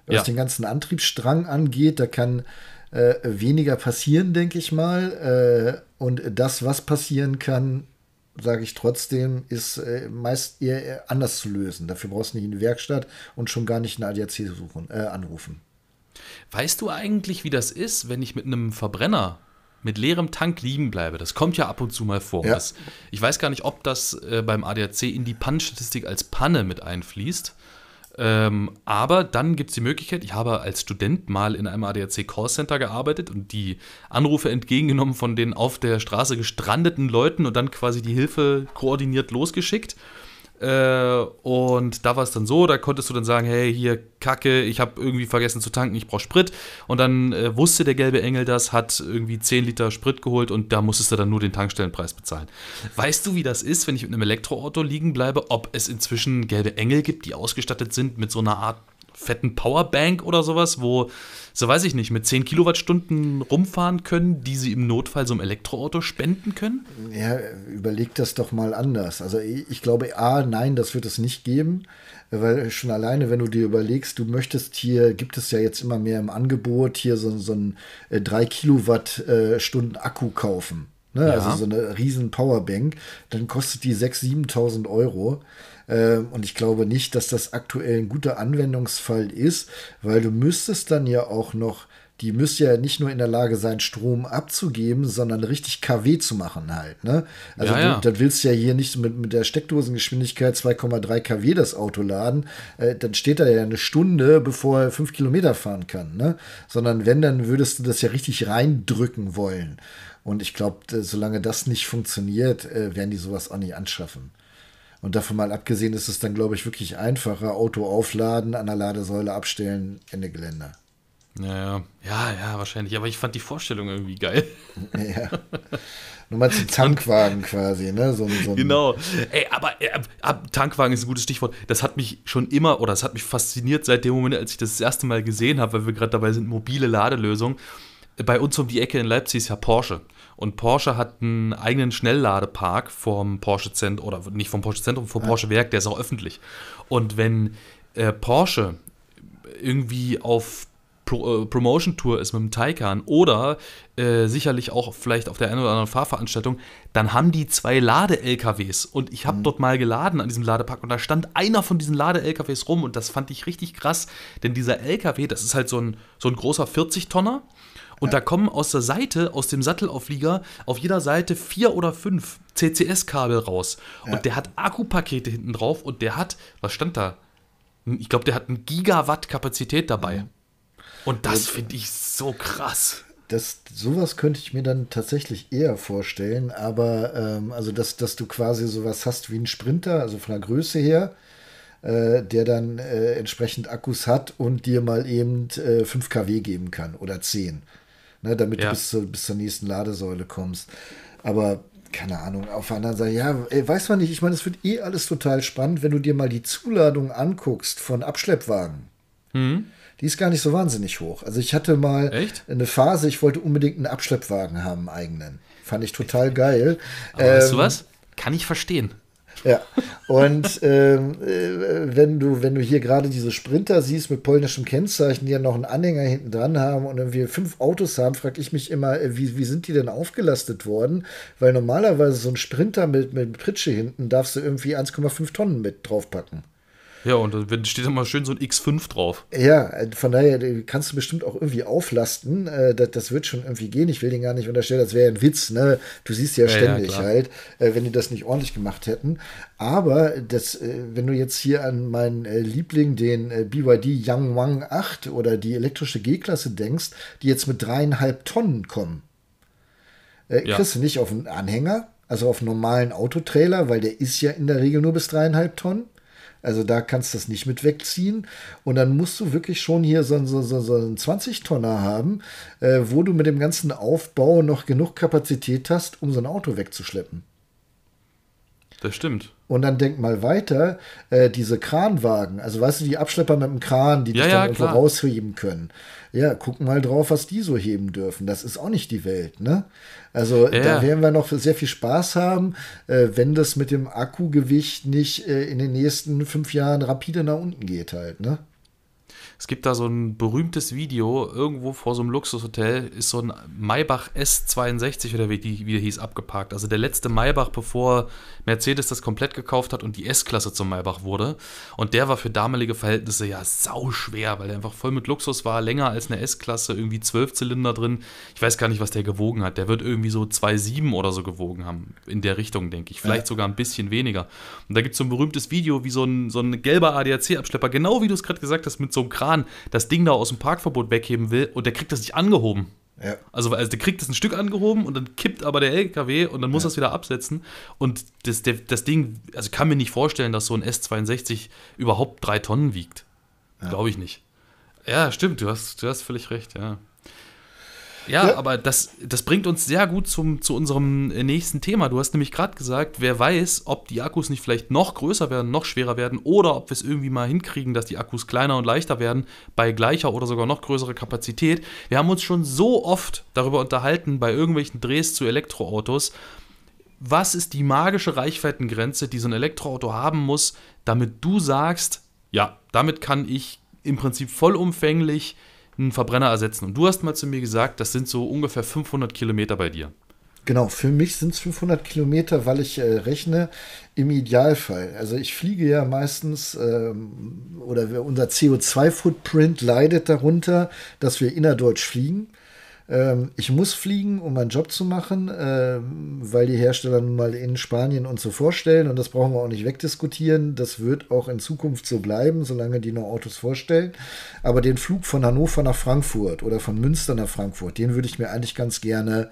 S1: Was ja. den ganzen Antriebsstrang angeht, da kann äh, weniger passieren, denke ich mal. Äh, und das, was passieren kann, sage ich trotzdem, ist äh, meist eher anders zu lösen. Dafür brauchst du nicht in die Werkstatt und schon gar nicht einen ADAC suchen, äh, anrufen.
S2: Weißt du eigentlich, wie das ist, wenn ich mit einem Verbrenner mit leerem Tank liegen bleibe, das kommt ja ab und zu mal vor. Ja. ich weiß gar nicht, ob das äh, beim ADAC in die Pannenstatistik als Panne mit einfließt. Ähm, aber dann gibt es die Möglichkeit, ich habe als Student mal in einem ADAC Callcenter gearbeitet und die Anrufe entgegengenommen von den auf der Straße gestrandeten Leuten und dann quasi die Hilfe koordiniert losgeschickt. Äh, und da war es dann so, da konntest du dann sagen, hey, hier Kacke, ich habe irgendwie vergessen zu tanken, ich brauche Sprit. Und dann äh, wusste der gelbe Engel das, hat irgendwie 10 Liter Sprit geholt und da musstest du dann nur den Tankstellenpreis bezahlen. Weißt du, wie das ist, wenn ich mit einem Elektroauto liegen bleibe, ob es inzwischen gelbe Engel gibt, die ausgestattet sind mit so einer Art fetten Powerbank oder sowas, wo so weiß ich nicht, mit 10 Kilowattstunden rumfahren können, die sie im Notfall so ein Elektroauto spenden können?
S1: Ja, überleg das doch mal anders. Also ich glaube, A, nein, das wird es nicht geben, weil schon alleine, wenn du dir überlegst, du möchtest hier, gibt es ja jetzt immer mehr im Angebot, hier so, so einen äh, 3 Kilowattstunden äh, Akku kaufen. Ne? Also ja. Also so eine riesen Powerbank, dann kostet die 6.000, 7.000 Euro. Äh, und ich glaube nicht, dass das aktuell ein guter Anwendungsfall ist, weil du müsstest dann ja auch noch, die müsste ja nicht nur in der Lage sein, Strom abzugeben, sondern richtig KW zu machen halt. Ne? Also ja, ja. dann willst du ja hier nicht mit, mit der Steckdosengeschwindigkeit 2,3 KW das Auto laden. Äh, dann steht er ja eine Stunde, bevor er fünf Kilometer fahren kann. Ne? Sondern wenn, dann würdest du das ja richtig reindrücken wollen. Und ich glaube, äh, solange das nicht funktioniert, äh, werden die sowas auch nicht anschaffen. Und davon mal abgesehen ist es dann, glaube ich, wirklich einfacher. Auto aufladen, an der Ladesäule abstellen, Ende Gelände.
S2: Naja, ja, ja, wahrscheinlich. Aber ich fand die Vorstellung irgendwie geil. Ja. Nur mal zum Tankwagen quasi, ne? So, so genau. Ey, aber äh, Tankwagen ist ein gutes Stichwort. Das hat mich schon immer, oder das hat mich fasziniert seit dem Moment, als ich das, das erste Mal gesehen habe, weil wir gerade dabei sind, mobile Ladelösung. Bei uns um die Ecke in Leipzig ist ja Porsche. Und Porsche hat einen eigenen Schnellladepark vom Porsche Zentrum, oder nicht vom Porsche Zentrum, vom ja. Porsche Werk, der ist auch öffentlich. Und wenn äh, Porsche irgendwie auf Pro, äh, Promotion-Tour ist mit dem Taycan oder äh, sicherlich auch vielleicht auf der einen oder anderen Fahrveranstaltung, dann haben die zwei Lade-LKWs. Und ich habe mhm. dort mal geladen an diesem Ladepark und da stand einer von diesen Lade-LKWs rum und das fand ich richtig krass, denn dieser LKW, das ist halt so ein, so ein großer 40-Tonner und ja. da kommen aus der Seite, aus dem Sattelauflieger, auf jeder Seite vier oder fünf CCS-Kabel raus. Ja. Und der hat Akkupakete hinten drauf und der hat, was stand da? Ich glaube, der hat ein Gigawatt Kapazität dabei. Mhm. Und das also finde ich so krass.
S1: Das, sowas könnte ich mir dann tatsächlich eher vorstellen, aber ähm, also dass, dass du quasi sowas hast wie ein Sprinter, also von der Größe her, äh, der dann äh, entsprechend Akkus hat und dir mal eben äh, 5 kW geben kann oder 10 ne, damit ja. du bis, zu, bis zur nächsten Ladesäule kommst. Aber keine Ahnung, auf der anderen Seite, ja, ey, weiß man nicht. Ich meine, es wird eh alles total spannend, wenn du dir mal die Zuladung anguckst von Abschleppwagen. Mhm. Die ist gar nicht so wahnsinnig hoch. Also ich hatte mal Echt? eine Phase, ich wollte unbedingt einen Abschleppwagen haben, einen eigenen. Fand ich total geil. Aber ähm, weißt du ähm, was?
S2: Kann ich verstehen.
S1: Ja. Und ähm, äh, wenn du, wenn du hier gerade diese Sprinter siehst mit polnischem Kennzeichen, die ja noch einen Anhänger hinten dran haben und irgendwie fünf Autos haben, frage ich mich immer, äh, wie, wie sind die denn aufgelastet worden? Weil normalerweise so ein Sprinter mit, mit Pritsche hinten darfst du irgendwie 1,5 Tonnen mit draufpacken.
S2: Ja, und da steht immer schön so ein X5 drauf.
S1: Ja, äh, von daher äh, kannst du bestimmt auch irgendwie auflasten. Äh, das, das wird schon irgendwie gehen. Ich will den gar nicht unterstellen, das wäre ein Witz. Ne? Du siehst ja, ja ständig ja, halt, wenn die das nicht ordentlich gemacht hätten. Aber das, wenn du jetzt hier an meinen Liebling, den BYD Yang Wang 8 oder die elektrische G-Klasse denkst, die jetzt mit dreieinhalb Tonnen kommen, ja. kriegst du nicht auf einen Anhänger, also auf einen normalen Autotrailer, weil der ist ja in der Regel nur bis dreieinhalb Tonnen. Also da kannst du das nicht mit wegziehen. Und dann musst du wirklich schon hier so, so, so, so einen 20-Tonner haben, äh, wo du mit dem ganzen Aufbau noch genug Kapazität hast, um so ein Auto wegzuschleppen. Das stimmt. Und dann denk mal weiter, äh, diese Kranwagen, also weißt du, die Abschlepper mit dem Kran, die ja, dann ja, irgendwo rausheben können. Ja, guck mal drauf, was die so heben dürfen. Das ist auch nicht die Welt, ne? Also ja, da werden wir noch sehr viel Spaß haben, äh, wenn das mit dem Akkugewicht nicht äh, in den nächsten fünf Jahren rapide nach unten geht halt, ne?
S2: Es gibt da so ein berühmtes Video, irgendwo vor so einem Luxushotel ist so ein Maybach S62 oder wie, die, wie der hieß, abgeparkt. Also der letzte Maybach, bevor Mercedes das komplett gekauft hat und die S-Klasse zum Maybach wurde. Und der war für damalige Verhältnisse ja sau schwer, weil der einfach voll mit Luxus war, länger als eine S-Klasse, irgendwie zwölf Zylinder drin. Ich weiß gar nicht, was der gewogen hat. Der wird irgendwie so 2,7 oder so gewogen haben. In der Richtung, denke ich. Vielleicht ja. sogar ein bisschen weniger. Und da gibt es so ein berühmtes Video, wie so ein, so ein gelber ADAC-Abschlepper, genau wie du es gerade gesagt hast, mit so einem Kran das Ding da aus dem Parkverbot wegheben will und der kriegt das nicht angehoben. Ja. Also, also der kriegt das ein Stück angehoben und dann kippt aber der LKW und dann muss ja. das wieder absetzen. Und das, der, das Ding, also kann mir nicht vorstellen, dass so ein S62 überhaupt drei Tonnen wiegt. Ja. Glaube ich nicht. Ja, stimmt, du hast, du hast völlig recht, ja. Ja, ja, aber das, das bringt uns sehr gut zum, zu unserem äh, nächsten Thema. Du hast nämlich gerade gesagt, wer weiß, ob die Akkus nicht vielleicht noch größer werden, noch schwerer werden oder ob wir es irgendwie mal hinkriegen, dass die Akkus kleiner und leichter werden bei gleicher oder sogar noch größerer Kapazität. Wir haben uns schon so oft darüber unterhalten bei irgendwelchen Drehs zu Elektroautos. Was ist die magische Reichweitengrenze, die so ein Elektroauto haben muss, damit du sagst, ja, damit kann ich im Prinzip vollumfänglich einen Verbrenner ersetzen. Und du hast mal zu mir gesagt, das sind so ungefähr 500 Kilometer bei dir.
S1: Genau, für mich sind es 500 Kilometer, weil ich äh, rechne im Idealfall. Also ich fliege ja meistens ähm, oder unser CO2-Footprint leidet darunter, dass wir innerdeutsch fliegen ähm, ich muss fliegen, um meinen Job zu machen, ähm, weil die Hersteller nun mal in Spanien uns so vorstellen und das brauchen wir auch nicht wegdiskutieren. Das wird auch in Zukunft so bleiben, solange die noch Autos vorstellen. Aber den Flug von Hannover nach Frankfurt oder von Münster nach Frankfurt, den würde ich mir eigentlich ganz gerne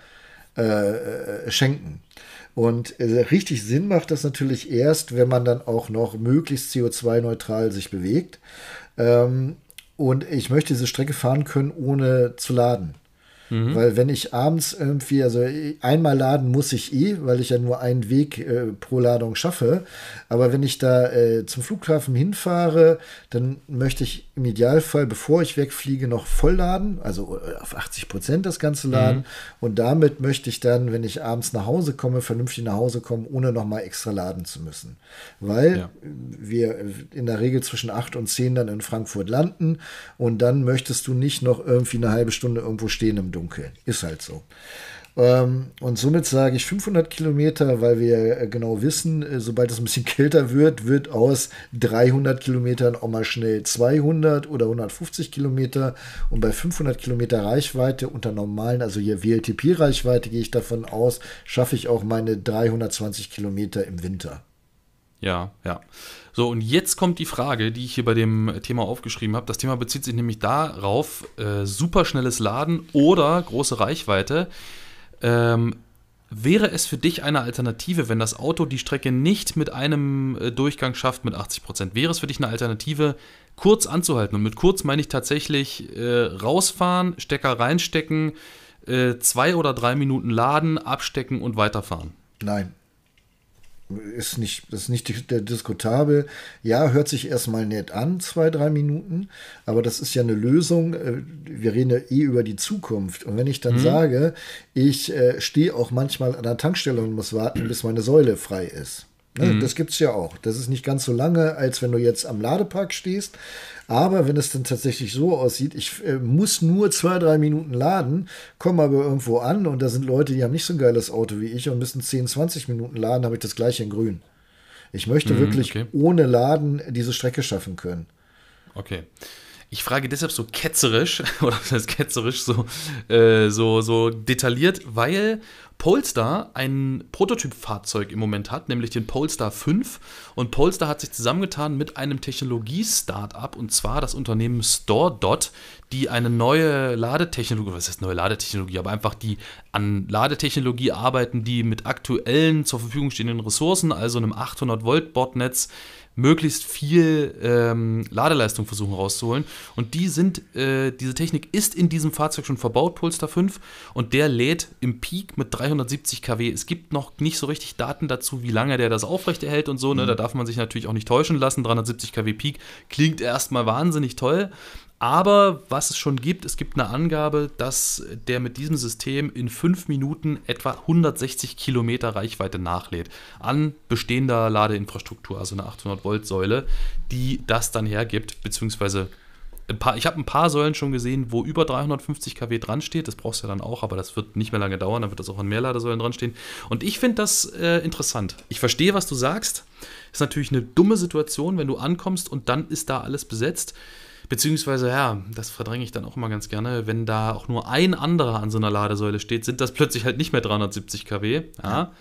S1: äh, äh schenken. Und äh, richtig Sinn macht das natürlich erst, wenn man dann auch noch möglichst CO2-neutral sich bewegt. Ähm, und ich möchte diese Strecke fahren können, ohne zu laden. Mhm. Weil wenn ich abends irgendwie, also einmal laden muss ich eh, weil ich ja nur einen Weg äh, pro Ladung schaffe. Aber wenn ich da äh, zum Flughafen hinfahre, dann möchte ich im Idealfall, bevor ich wegfliege, noch vollladen, also äh, auf 80 Prozent das Ganze laden. Mhm. Und damit möchte ich dann, wenn ich abends nach Hause komme, vernünftig nach Hause kommen, ohne nochmal extra laden zu müssen. Weil ja. wir in der Regel zwischen 8 und 10 dann in Frankfurt landen und dann möchtest du nicht noch irgendwie eine halbe Stunde irgendwo stehen im Dunkeln. Ist halt so. Ähm, und somit sage ich 500 Kilometer, weil wir äh, genau wissen, äh, sobald es ein bisschen kälter wird, wird aus 300 Kilometern auch mal schnell 200 oder 150 Kilometer. Und bei 500 Kilometer Reichweite unter normalen, also hier WLTP-Reichweite, gehe ich davon aus, schaffe ich auch meine 320 Kilometer im Winter.
S2: Ja, ja. So, und jetzt kommt die Frage, die ich hier bei dem Thema aufgeschrieben habe. Das Thema bezieht sich nämlich darauf, äh, superschnelles Laden oder große Reichweite. Ähm, wäre es für dich eine Alternative, wenn das Auto die Strecke nicht mit einem äh, Durchgang schafft mit 80 Prozent? Wäre es für dich eine Alternative, kurz anzuhalten? Und mit kurz meine ich tatsächlich äh, rausfahren, Stecker reinstecken, äh, zwei oder drei Minuten laden, abstecken und weiterfahren?
S1: Nein ist nicht, das ist nicht diskutabel. Ja, hört sich erstmal nett an, zwei, drei Minuten, aber das ist ja eine Lösung. Äh, wir reden ja eh über die Zukunft. Und wenn ich dann mhm. sage, ich äh, stehe auch manchmal an der Tankstelle und muss warten, bis meine Säule frei ist. Ne? Mhm. Das gibt es ja auch. Das ist nicht ganz so lange, als wenn du jetzt am Ladepark stehst. Aber wenn es dann tatsächlich so aussieht, ich äh, muss nur zwei, drei Minuten laden, komme aber irgendwo an und da sind Leute, die haben nicht so ein geiles Auto wie ich und müssen 10, 20 Minuten laden, habe ich das gleiche in grün. Ich möchte mhm, wirklich okay. ohne Laden diese Strecke schaffen können.
S2: Okay. Ich frage deshalb so ketzerisch, oder was heißt ketzerisch, so, äh, so, so detailliert, weil Polestar ein Prototypfahrzeug im Moment hat, nämlich den Polestar 5. Und Polestar hat sich zusammengetan mit einem Technologie-Startup, und zwar das Unternehmen StoreDot, die eine neue Ladetechnologie, was heißt neue Ladetechnologie, aber einfach die an Ladetechnologie arbeiten, die mit aktuellen zur Verfügung stehenden Ressourcen, also einem 800-Volt-Bordnetz, möglichst viel ähm, Ladeleistung versuchen rauszuholen. Und die sind, äh, diese Technik ist in diesem Fahrzeug schon verbaut, Polestar 5, und der lädt im Peak mit 370 kW. Es gibt noch nicht so richtig Daten dazu, wie lange der das aufrechterhält und so. Ne? Mhm. Da darf man sich natürlich auch nicht täuschen lassen. 370 kW Peak klingt erstmal wahnsinnig toll. Aber was es schon gibt, es gibt eine Angabe, dass der mit diesem System in fünf Minuten etwa 160 Kilometer Reichweite nachlädt an bestehender Ladeinfrastruktur, also eine 800 Volt Säule, die das dann hergibt, beziehungsweise Paar, ich habe ein paar Säulen schon gesehen, wo über 350 kW dran steht. Das brauchst du ja dann auch, aber das wird nicht mehr lange dauern. Dann wird das auch an mehr Ladesäulen dran stehen. Und ich finde das äh, interessant. Ich verstehe, was du sagst. Ist natürlich eine dumme Situation, wenn du ankommst und dann ist da alles besetzt. Beziehungsweise, ja, das verdränge ich dann auch immer ganz gerne, wenn da auch nur ein anderer an so einer Ladesäule steht, sind das plötzlich halt nicht mehr 370 kW. Ja. Ja.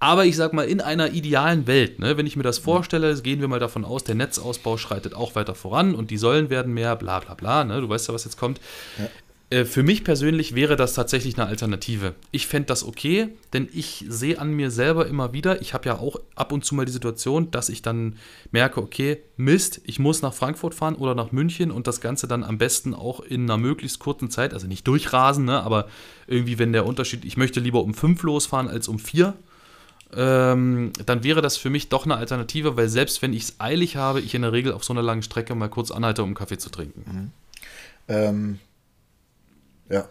S2: Aber ich sag mal, in einer idealen Welt, ne, wenn ich mir das vorstelle, gehen wir mal davon aus, der Netzausbau schreitet auch weiter voran und die Säulen werden mehr, bla bla bla, ne, du weißt ja, was jetzt kommt. Ja. Äh, für mich persönlich wäre das tatsächlich eine Alternative. Ich fände das okay, denn ich sehe an mir selber immer wieder, ich habe ja auch ab und zu mal die Situation, dass ich dann merke, okay, Mist, ich muss nach Frankfurt fahren oder nach München und das Ganze dann am besten auch in einer möglichst kurzen Zeit, also nicht durchrasen, ne, aber irgendwie, wenn der Unterschied, ich möchte lieber um fünf losfahren als um vier, ähm, dann wäre das für mich doch eine Alternative, weil selbst wenn ich es eilig habe, ich in der Regel auf so einer langen Strecke mal kurz anhalte, um Kaffee zu trinken.
S1: Mhm. Ähm ja.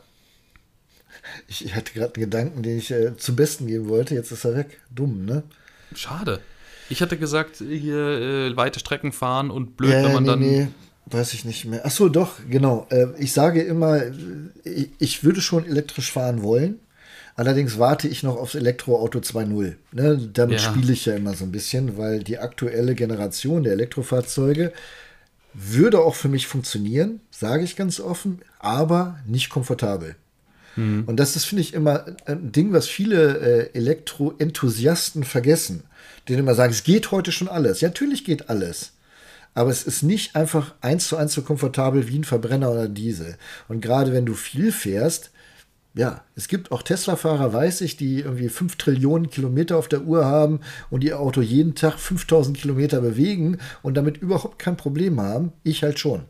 S1: Ich hatte gerade einen Gedanken, den ich äh, zum Besten geben wollte. Jetzt ist er weg. Dumm, ne?
S2: Schade. Ich hatte gesagt, hier äh, weite Strecken fahren und blöd, ja, wenn man nee, dann. Nee,
S1: weiß ich nicht mehr. Achso, doch, genau. Äh, ich sage immer, äh, ich, ich, würde schon elektrisch fahren wollen. Allerdings warte ich noch aufs Elektroauto 2.0. Ne, damit ja. spiele ich ja immer so ein bisschen, weil die aktuelle Generation der Elektrofahrzeuge würde auch für mich funktionieren, sage ich ganz offen, aber nicht komfortabel. Mhm. Und das ist, finde ich, immer ein Ding, was viele äh, Elektroenthusiasten vergessen. Denen immer sagen, es geht heute schon alles. Ja, natürlich geht alles. Aber es ist nicht einfach eins zu eins so komfortabel wie ein Verbrenner oder Diesel. Und gerade wenn du viel fährst, ja, es gibt auch Tesla-Fahrer, weiß ich, die irgendwie 5 Trillionen Kilometer auf der Uhr haben und ihr Auto jeden Tag 5000 Kilometer bewegen und damit überhaupt kein Problem haben. Ich halt schon.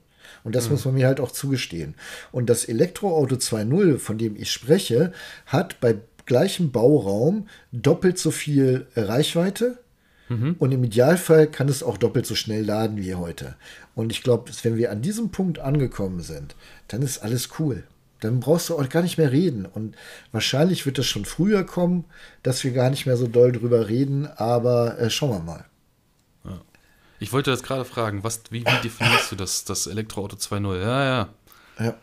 S1: Und das mhm. muss man mir halt auch zugestehen. Und das Elektroauto 2.0, von dem ich spreche, hat bei gleichem Bauraum doppelt so viel Reichweite. Mhm. Und im Idealfall kann es auch doppelt so schnell laden wie heute. Und ich glaube, wenn wir an diesem Punkt angekommen sind, dann ist alles cool. Dann brauchst du auch gar nicht mehr reden. Und wahrscheinlich wird das schon früher kommen, dass wir gar nicht mehr so doll drüber reden, aber äh, schauen wir mal.
S2: Ja. Ich wollte das gerade fragen, was, wie, wie definierst du das, das Elektroauto 2.0? Ja, ja.
S1: Ja.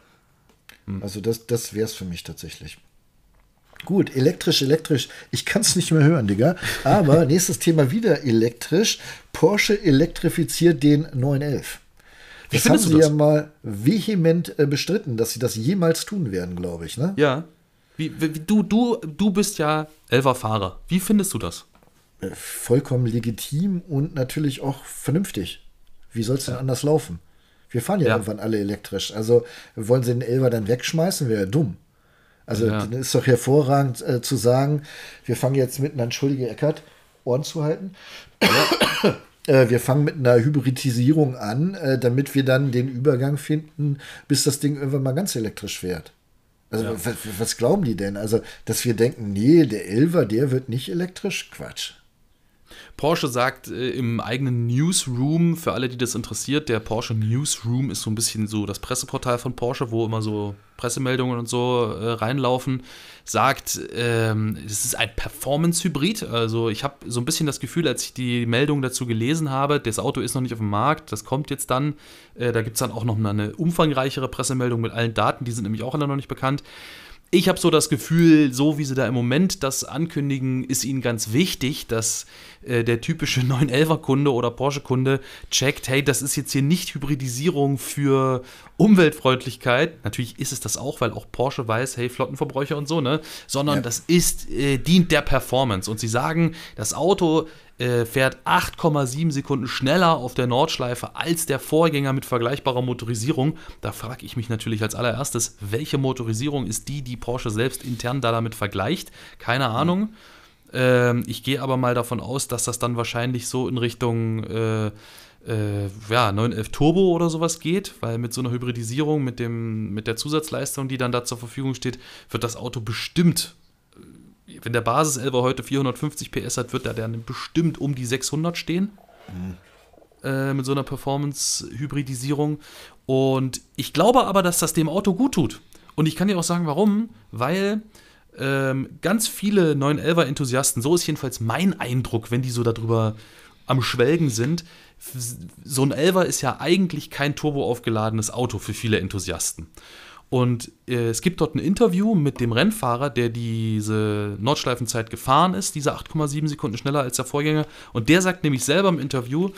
S1: Hm. Also das, das wäre es für mich tatsächlich. Gut, elektrisch, elektrisch. Ich kann es nicht mehr hören, Digga. Aber nächstes Thema wieder elektrisch. Porsche elektrifiziert den 911. Das haben sie das? ja mal vehement äh, bestritten, dass sie das jemals tun werden, glaube ich, ne?
S2: Ja. Wie, wie, du, du, du bist ja Elva-Fahrer. Wie findest du das?
S1: Äh, vollkommen legitim und natürlich auch vernünftig. Wie soll es denn ja. anders laufen? Wir fahren ja, ja, irgendwann alle elektrisch. Also wollen sie den Elver dann wegschmeißen? Wäre ja dumm. Also ja. ist doch hervorragend äh, zu sagen, wir fangen jetzt mitten an, Schuldige Eckert, Ohren zu halten. Ja. Äh, wir fangen mit einer Hybridisierung an, äh, damit wir dann den Übergang finden, bis das Ding irgendwann mal ganz elektrisch fährt. Also ja. was, was, glauben die denn? Also, dass wir denken, nee, der Elver, der wird nicht elektrisch? Quatsch.
S2: Porsche sagt äh, im eigenen Newsroom, für alle, die das interessiert, der Porsche Newsroom ist so ein bisschen so das Presseportal von Porsche, wo immer so Pressemeldungen und so äh, reinlaufen, sagt, ähm, es ist ein Performance-Hybrid. Also ich habe so ein bisschen das Gefühl, als ich die Meldung dazu gelesen habe, das Auto ist noch nicht auf dem Markt, das kommt jetzt dann. Äh, da gibt es dann auch noch eine umfangreichere Pressemeldung mit allen Daten, die sind nämlich auch alle noch nicht bekannt ich habe so das Gefühl, so wie sie da im Moment das ankündigen, ist ihnen ganz wichtig, dass äh, der typische 911er-Kunde oder Porsche-Kunde checkt, hey, das ist jetzt hier nicht Hybridisierung für Umweltfreundlichkeit. Natürlich ist es das auch, weil auch Porsche weiß, hey, Flottenverbräucher und so, ne? Sondern ja. das ist, äh, dient der Performance. Und sie sagen, das Auto äh, fährt 8,7 Sekunden schneller auf der Nordschleife als der Vorgänger mit vergleichbarer Motorisierung. Da frage ich mich natürlich als allererstes, welche Motorisierung ist die, die Porsche selbst intern da damit vergleicht? Keine mhm. Ahnung. Ähm, ich gehe aber mal davon aus, dass das dann wahrscheinlich so in Richtung äh, äh, ja, 911 Turbo oder sowas geht, weil mit so einer Hybridisierung, mit, dem, mit der Zusatzleistung, die dann da zur Verfügung steht, wird das Auto bestimmt wenn der basis elver heute 450 PS hat, wird er dann bestimmt um die 600 stehen. Mhm. Äh, mit so einer Performance-Hybridisierung. Und ich glaube aber, dass das dem Auto gut tut. Und ich kann dir auch sagen, warum. Weil ähm, ganz viele 911er-Enthusiasten, so ist jedenfalls mein Eindruck, wenn die so darüber am Schwelgen sind, so ein Elver ist ja eigentlich kein turboaufgeladenes Auto für viele Enthusiasten. Und äh, es gibt dort ein Interview mit dem Rennfahrer, der diese Nordschleifenzeit gefahren ist, diese 8,7 Sekunden schneller als der Vorgänger. Und der sagt nämlich selber im Interview,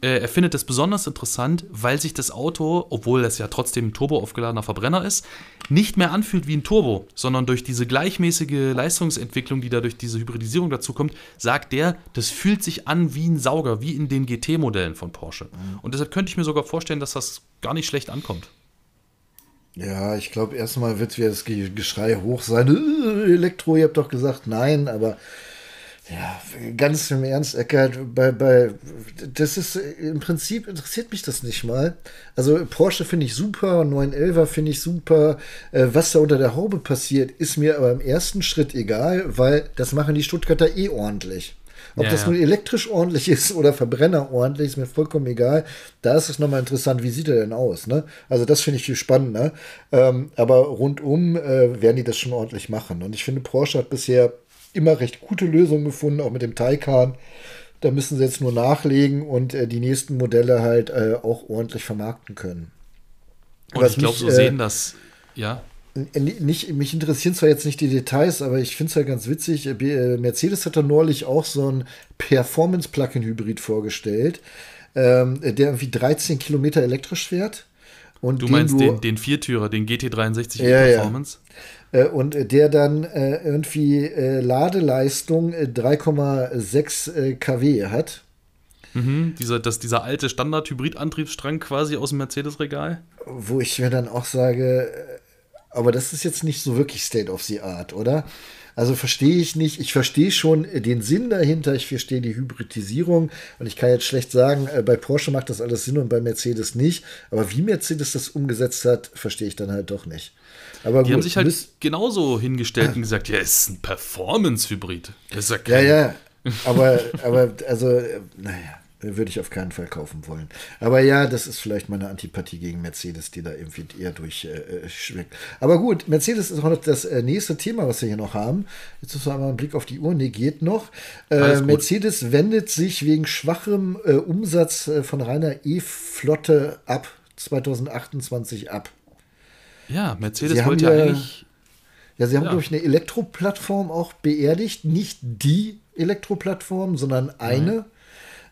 S2: äh, er findet das besonders interessant, weil sich das Auto, obwohl es ja trotzdem ein turboaufgeladener Verbrenner ist, nicht mehr anfühlt wie ein Turbo, sondern durch diese gleichmäßige Leistungsentwicklung, die da durch diese Hybridisierung dazu kommt, sagt der, das fühlt sich an wie ein Sauger, wie in den GT-Modellen von Porsche. Mhm. Und deshalb könnte ich mir sogar vorstellen, dass das gar nicht schlecht ankommt.
S1: Ja, ich glaube, erstmal wird wieder das Geschrei hoch sein. Äh, Elektro, ihr habt doch gesagt nein, aber ja, ganz im Ernst, Eckert, bei, bei, das ist, äh, im Prinzip interessiert mich das nicht mal. Also Porsche finde ich super, 911er finde ich super. Äh, was da unter der Haube passiert, ist mir aber im ersten Schritt egal, weil das machen die Stuttgarter eh ordentlich. Ob ja, das nun elektrisch ordentlich ist oder Verbrenner ordentlich, ist mir vollkommen egal. Da ist es nochmal interessant, wie sieht er denn aus? Ne? Also das finde ich viel spannender. Ähm, aber rundum äh, werden die das schon ordentlich machen. Und ich finde, Porsche hat bisher immer recht gute Lösungen gefunden, auch mit dem Taycan. Da müssen sie jetzt nur nachlegen und äh, die nächsten Modelle halt äh, auch ordentlich vermarkten können.
S2: Und Was ich glaube, so äh, sehen das, ja.
S1: Äh, nicht, mich interessieren zwar jetzt nicht die Details, aber ich finde es halt ganz witzig. Äh, äh, Mercedes hat da neulich auch so ein Performance-Plug-in-Hybrid vorgestellt, ähm, der irgendwie 13 Kilometer elektrisch fährt. Und du meinst den, den,
S2: den Viertürer, den GT63 ja, Performance?
S1: Ja. Und der dann äh, irgendwie äh, Ladeleistung 3,6 äh, kW hat. Mhm,
S2: dieser, das, dieser alte Standard-Hybrid-Antriebsstrang quasi aus dem Mercedes-Regal.
S1: Wo ich mir dann auch sage, aber das ist jetzt nicht so wirklich State of the Art, oder? Also verstehe ich nicht. Ich verstehe schon den Sinn dahinter. Ich verstehe die Hybridisierung. Und ich kann jetzt schlecht sagen, äh, bei Porsche macht das alles Sinn und bei Mercedes nicht. Aber wie Mercedes das umgesetzt hat, verstehe ich dann halt doch nicht. Aber die gut, haben sich halt
S2: genauso hingestellt ah. und gesagt, ja, es ist ein Performance-Hybrid. Ja, ja. Aber,
S1: aber also, äh, naja würde ich auf keinen Fall kaufen wollen. Aber ja, das ist vielleicht meine Antipathie gegen Mercedes, die da irgendwie eher durchschwingt. Äh, äh Aber gut, Mercedes ist auch noch das äh, nächste Thema, was wir hier noch haben. Jetzt müssen wir mal einen Blick auf die Uhr. Nee, geht noch. Äh, Mercedes wendet sich wegen schwachem äh, Umsatz äh, von reiner E-Flotte ab. 2028 ab.
S2: Ja, Mercedes Sie wollte ja eigentlich.
S1: Ja, sie haben, ja. glaube ich, eine Elektroplattform auch beerdigt. Nicht die Elektroplattform, sondern eine. Nein.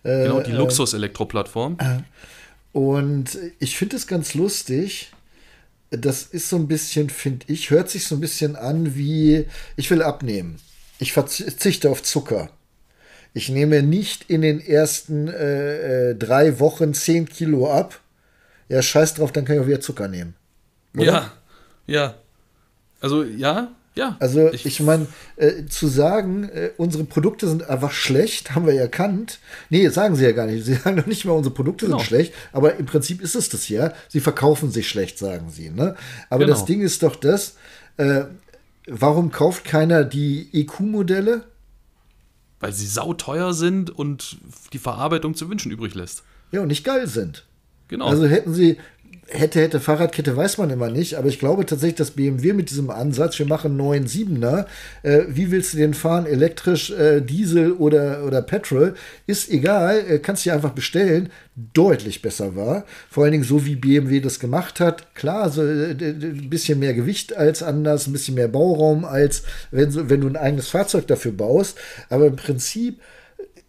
S1: Äh, genau, die äh, luxus plattform äh, Und ich finde es ganz lustig. Das ist so ein bisschen, finde ich, hört sich so ein bisschen an wie, ich will abnehmen. Ich verzichte auf Zucker. Ich nehme nicht in den ersten äh, äh drei Wochen zehn Kilo ab. Ja, scheiß drauf, dann kann ich auch wieder Zucker nehmen. Oder? Ja, ja. Also ja, ja. Also ich, ich meine, äh, zu sagen, äh, unsere Produkte sind einfach schlecht, haben wir ja erkannt. Nee, sagen sie ja gar nicht. Sie sagen doch nicht mal, unsere Produkte genau. sind schlecht, aber im Prinzip ist es das ja. Sie verkaufen sich schlecht, sagen sie. Ne? Aber genau. das Ding ist doch das, äh, warum kauft keiner die EQ-Modelle?
S2: Weil sie sauteuer sind und die Verarbeitung zu wünschen übrig lässt. Ja, und nicht geil sind. Genau. Also
S1: hätten sie hätte, hätte, Fahrradkette weiß man immer nicht, aber ich glaube tatsächlich, dass BMW mit diesem Ansatz, wir machen 9 7 äh, wie willst du den fahren, elektrisch, äh, Diesel oder, oder Petrol, ist egal, äh, kannst dir einfach bestellen, deutlich besser war. Vor allen Dingen so, wie BMW das gemacht hat. Klar, so äh, ein bisschen mehr Gewicht als anders, ein bisschen mehr Bauraum als wenn, wenn du ein eigenes Fahrzeug dafür baust, aber im Prinzip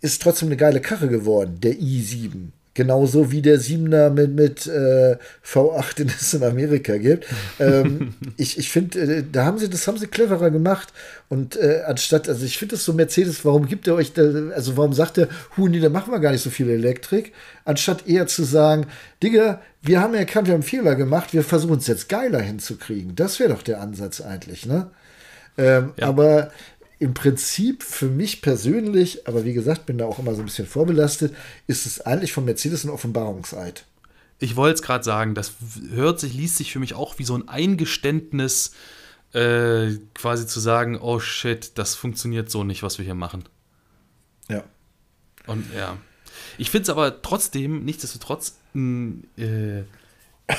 S1: ist trotzdem eine geile Karre geworden, der i7. Genauso wie der Siebener mit, mit äh, V8, den es in Amerika gibt. Ähm, ich ich finde, äh, da haben sie, das haben sie cleverer gemacht. Und äh, anstatt, also ich finde das so Mercedes, warum gibt ihr euch da, also warum sagt ihr, hu, nee, da machen wir gar nicht so viel Elektrik, anstatt eher zu sagen, Digga, wir haben erkannt, wir haben Fehler gemacht, wir versuchen es jetzt geiler hinzukriegen. Das wäre doch der Ansatz eigentlich, ne? Ähm, ja. Aber im Prinzip für mich persönlich, aber wie gesagt, bin da auch immer so ein bisschen vorbelastet, ist es eigentlich von Mercedes ein Offenbarungseid.
S2: Ich wollte es gerade sagen, das hört sich, liest sich für mich auch wie so ein Eingeständnis, äh, quasi zu sagen, oh shit, das funktioniert so nicht, was wir hier machen. Ja. Und ja. Ich finde es aber trotzdem, nichtsdestotrotz, ein äh,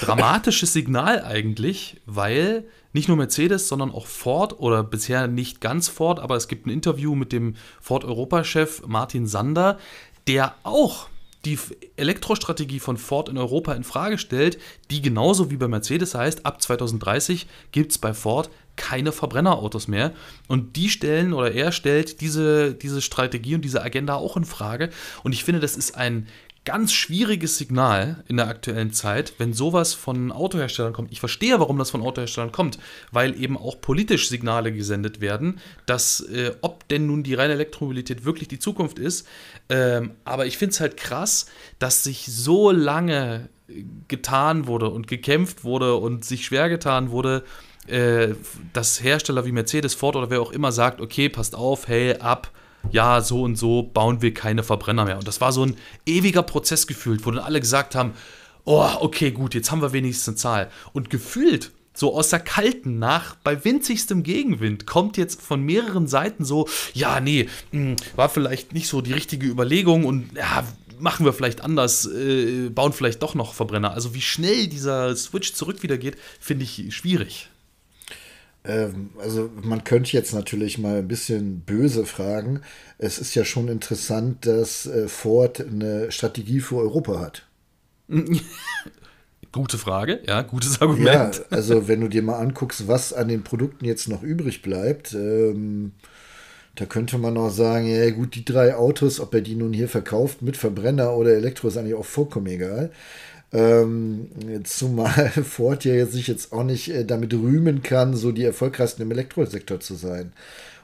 S2: dramatisches Signal eigentlich, weil nicht nur Mercedes, sondern auch Ford oder bisher nicht ganz Ford, aber es gibt ein Interview mit dem Ford-Europa-Chef Martin Sander, der auch die Elektrostrategie von Ford in Europa in Frage stellt, die genauso wie bei Mercedes heißt, ab 2030 gibt es bei Ford keine Verbrennerautos mehr. Und die stellen oder er stellt diese, diese Strategie und diese Agenda auch in Frage. Und ich finde, das ist ein ganz schwieriges Signal in der aktuellen Zeit, wenn sowas von Autoherstellern kommt. Ich verstehe, warum das von Autoherstellern kommt, weil eben auch politisch Signale gesendet werden, dass äh, ob denn nun die reine Elektromobilität wirklich die Zukunft ist. Ähm, aber ich finde es halt krass, dass sich so lange äh, getan wurde und gekämpft wurde und sich schwer getan wurde, äh, dass Hersteller wie Mercedes, Ford oder wer auch immer sagt, okay, passt auf, hey, ab ja, so und so bauen wir keine Verbrenner mehr. Und das war so ein ewiger Prozess gefühlt, wo dann alle gesagt haben, oh, okay, gut, jetzt haben wir wenigstens eine Zahl. Und gefühlt, so aus der kalten nach, bei winzigstem Gegenwind, kommt jetzt von mehreren Seiten so, ja, nee, hm, war vielleicht nicht so die richtige Überlegung und ja, machen wir vielleicht anders, äh, bauen vielleicht doch noch Verbrenner. Also wie schnell dieser Switch zurück wieder geht, finde ich schwierig.
S1: Ähm, also man könnte jetzt natürlich mal ein bisschen böse fragen. Es ist ja schon interessant, dass äh, Ford eine Strategie für Europa hat. Gute
S2: Frage, ja, gutes Argument. Ja, also
S1: wenn du dir mal anguckst, was an den Produkten jetzt noch übrig bleibt, ähm, da könnte man auch sagen, ja gut, die drei Autos, ob er die nun hier verkauft mit Verbrenner oder Elektro, ist eigentlich auch vollkommen egal. Ähm, zumal Ford ja sich jetzt auch nicht äh, damit rühmen kann, so die erfolgreichsten im Elektrosektor zu sein.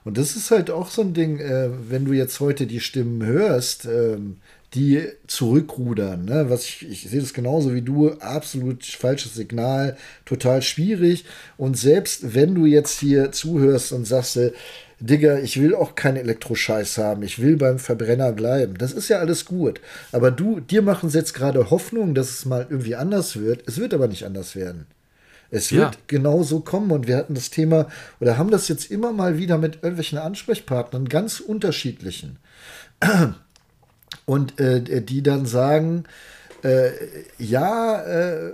S1: Und das ist halt auch so ein Ding, äh, wenn du jetzt heute die Stimmen hörst, ähm, die zurückrudern. Ne? Was ich, ich sehe das genauso wie du, absolut falsches Signal, total schwierig. Und selbst wenn du jetzt hier zuhörst und sagst, äh, Digga, ich will auch keinen Elektroscheiß haben, ich will beim Verbrenner bleiben. Das ist ja alles gut. Aber du, dir machen es jetzt gerade Hoffnung, dass es mal irgendwie anders wird. Es wird aber nicht anders werden. Es wird ja. genauso kommen und wir hatten das Thema oder haben das jetzt immer mal wieder mit irgendwelchen Ansprechpartnern, ganz unterschiedlichen. Und äh, die dann sagen, äh, ja, äh,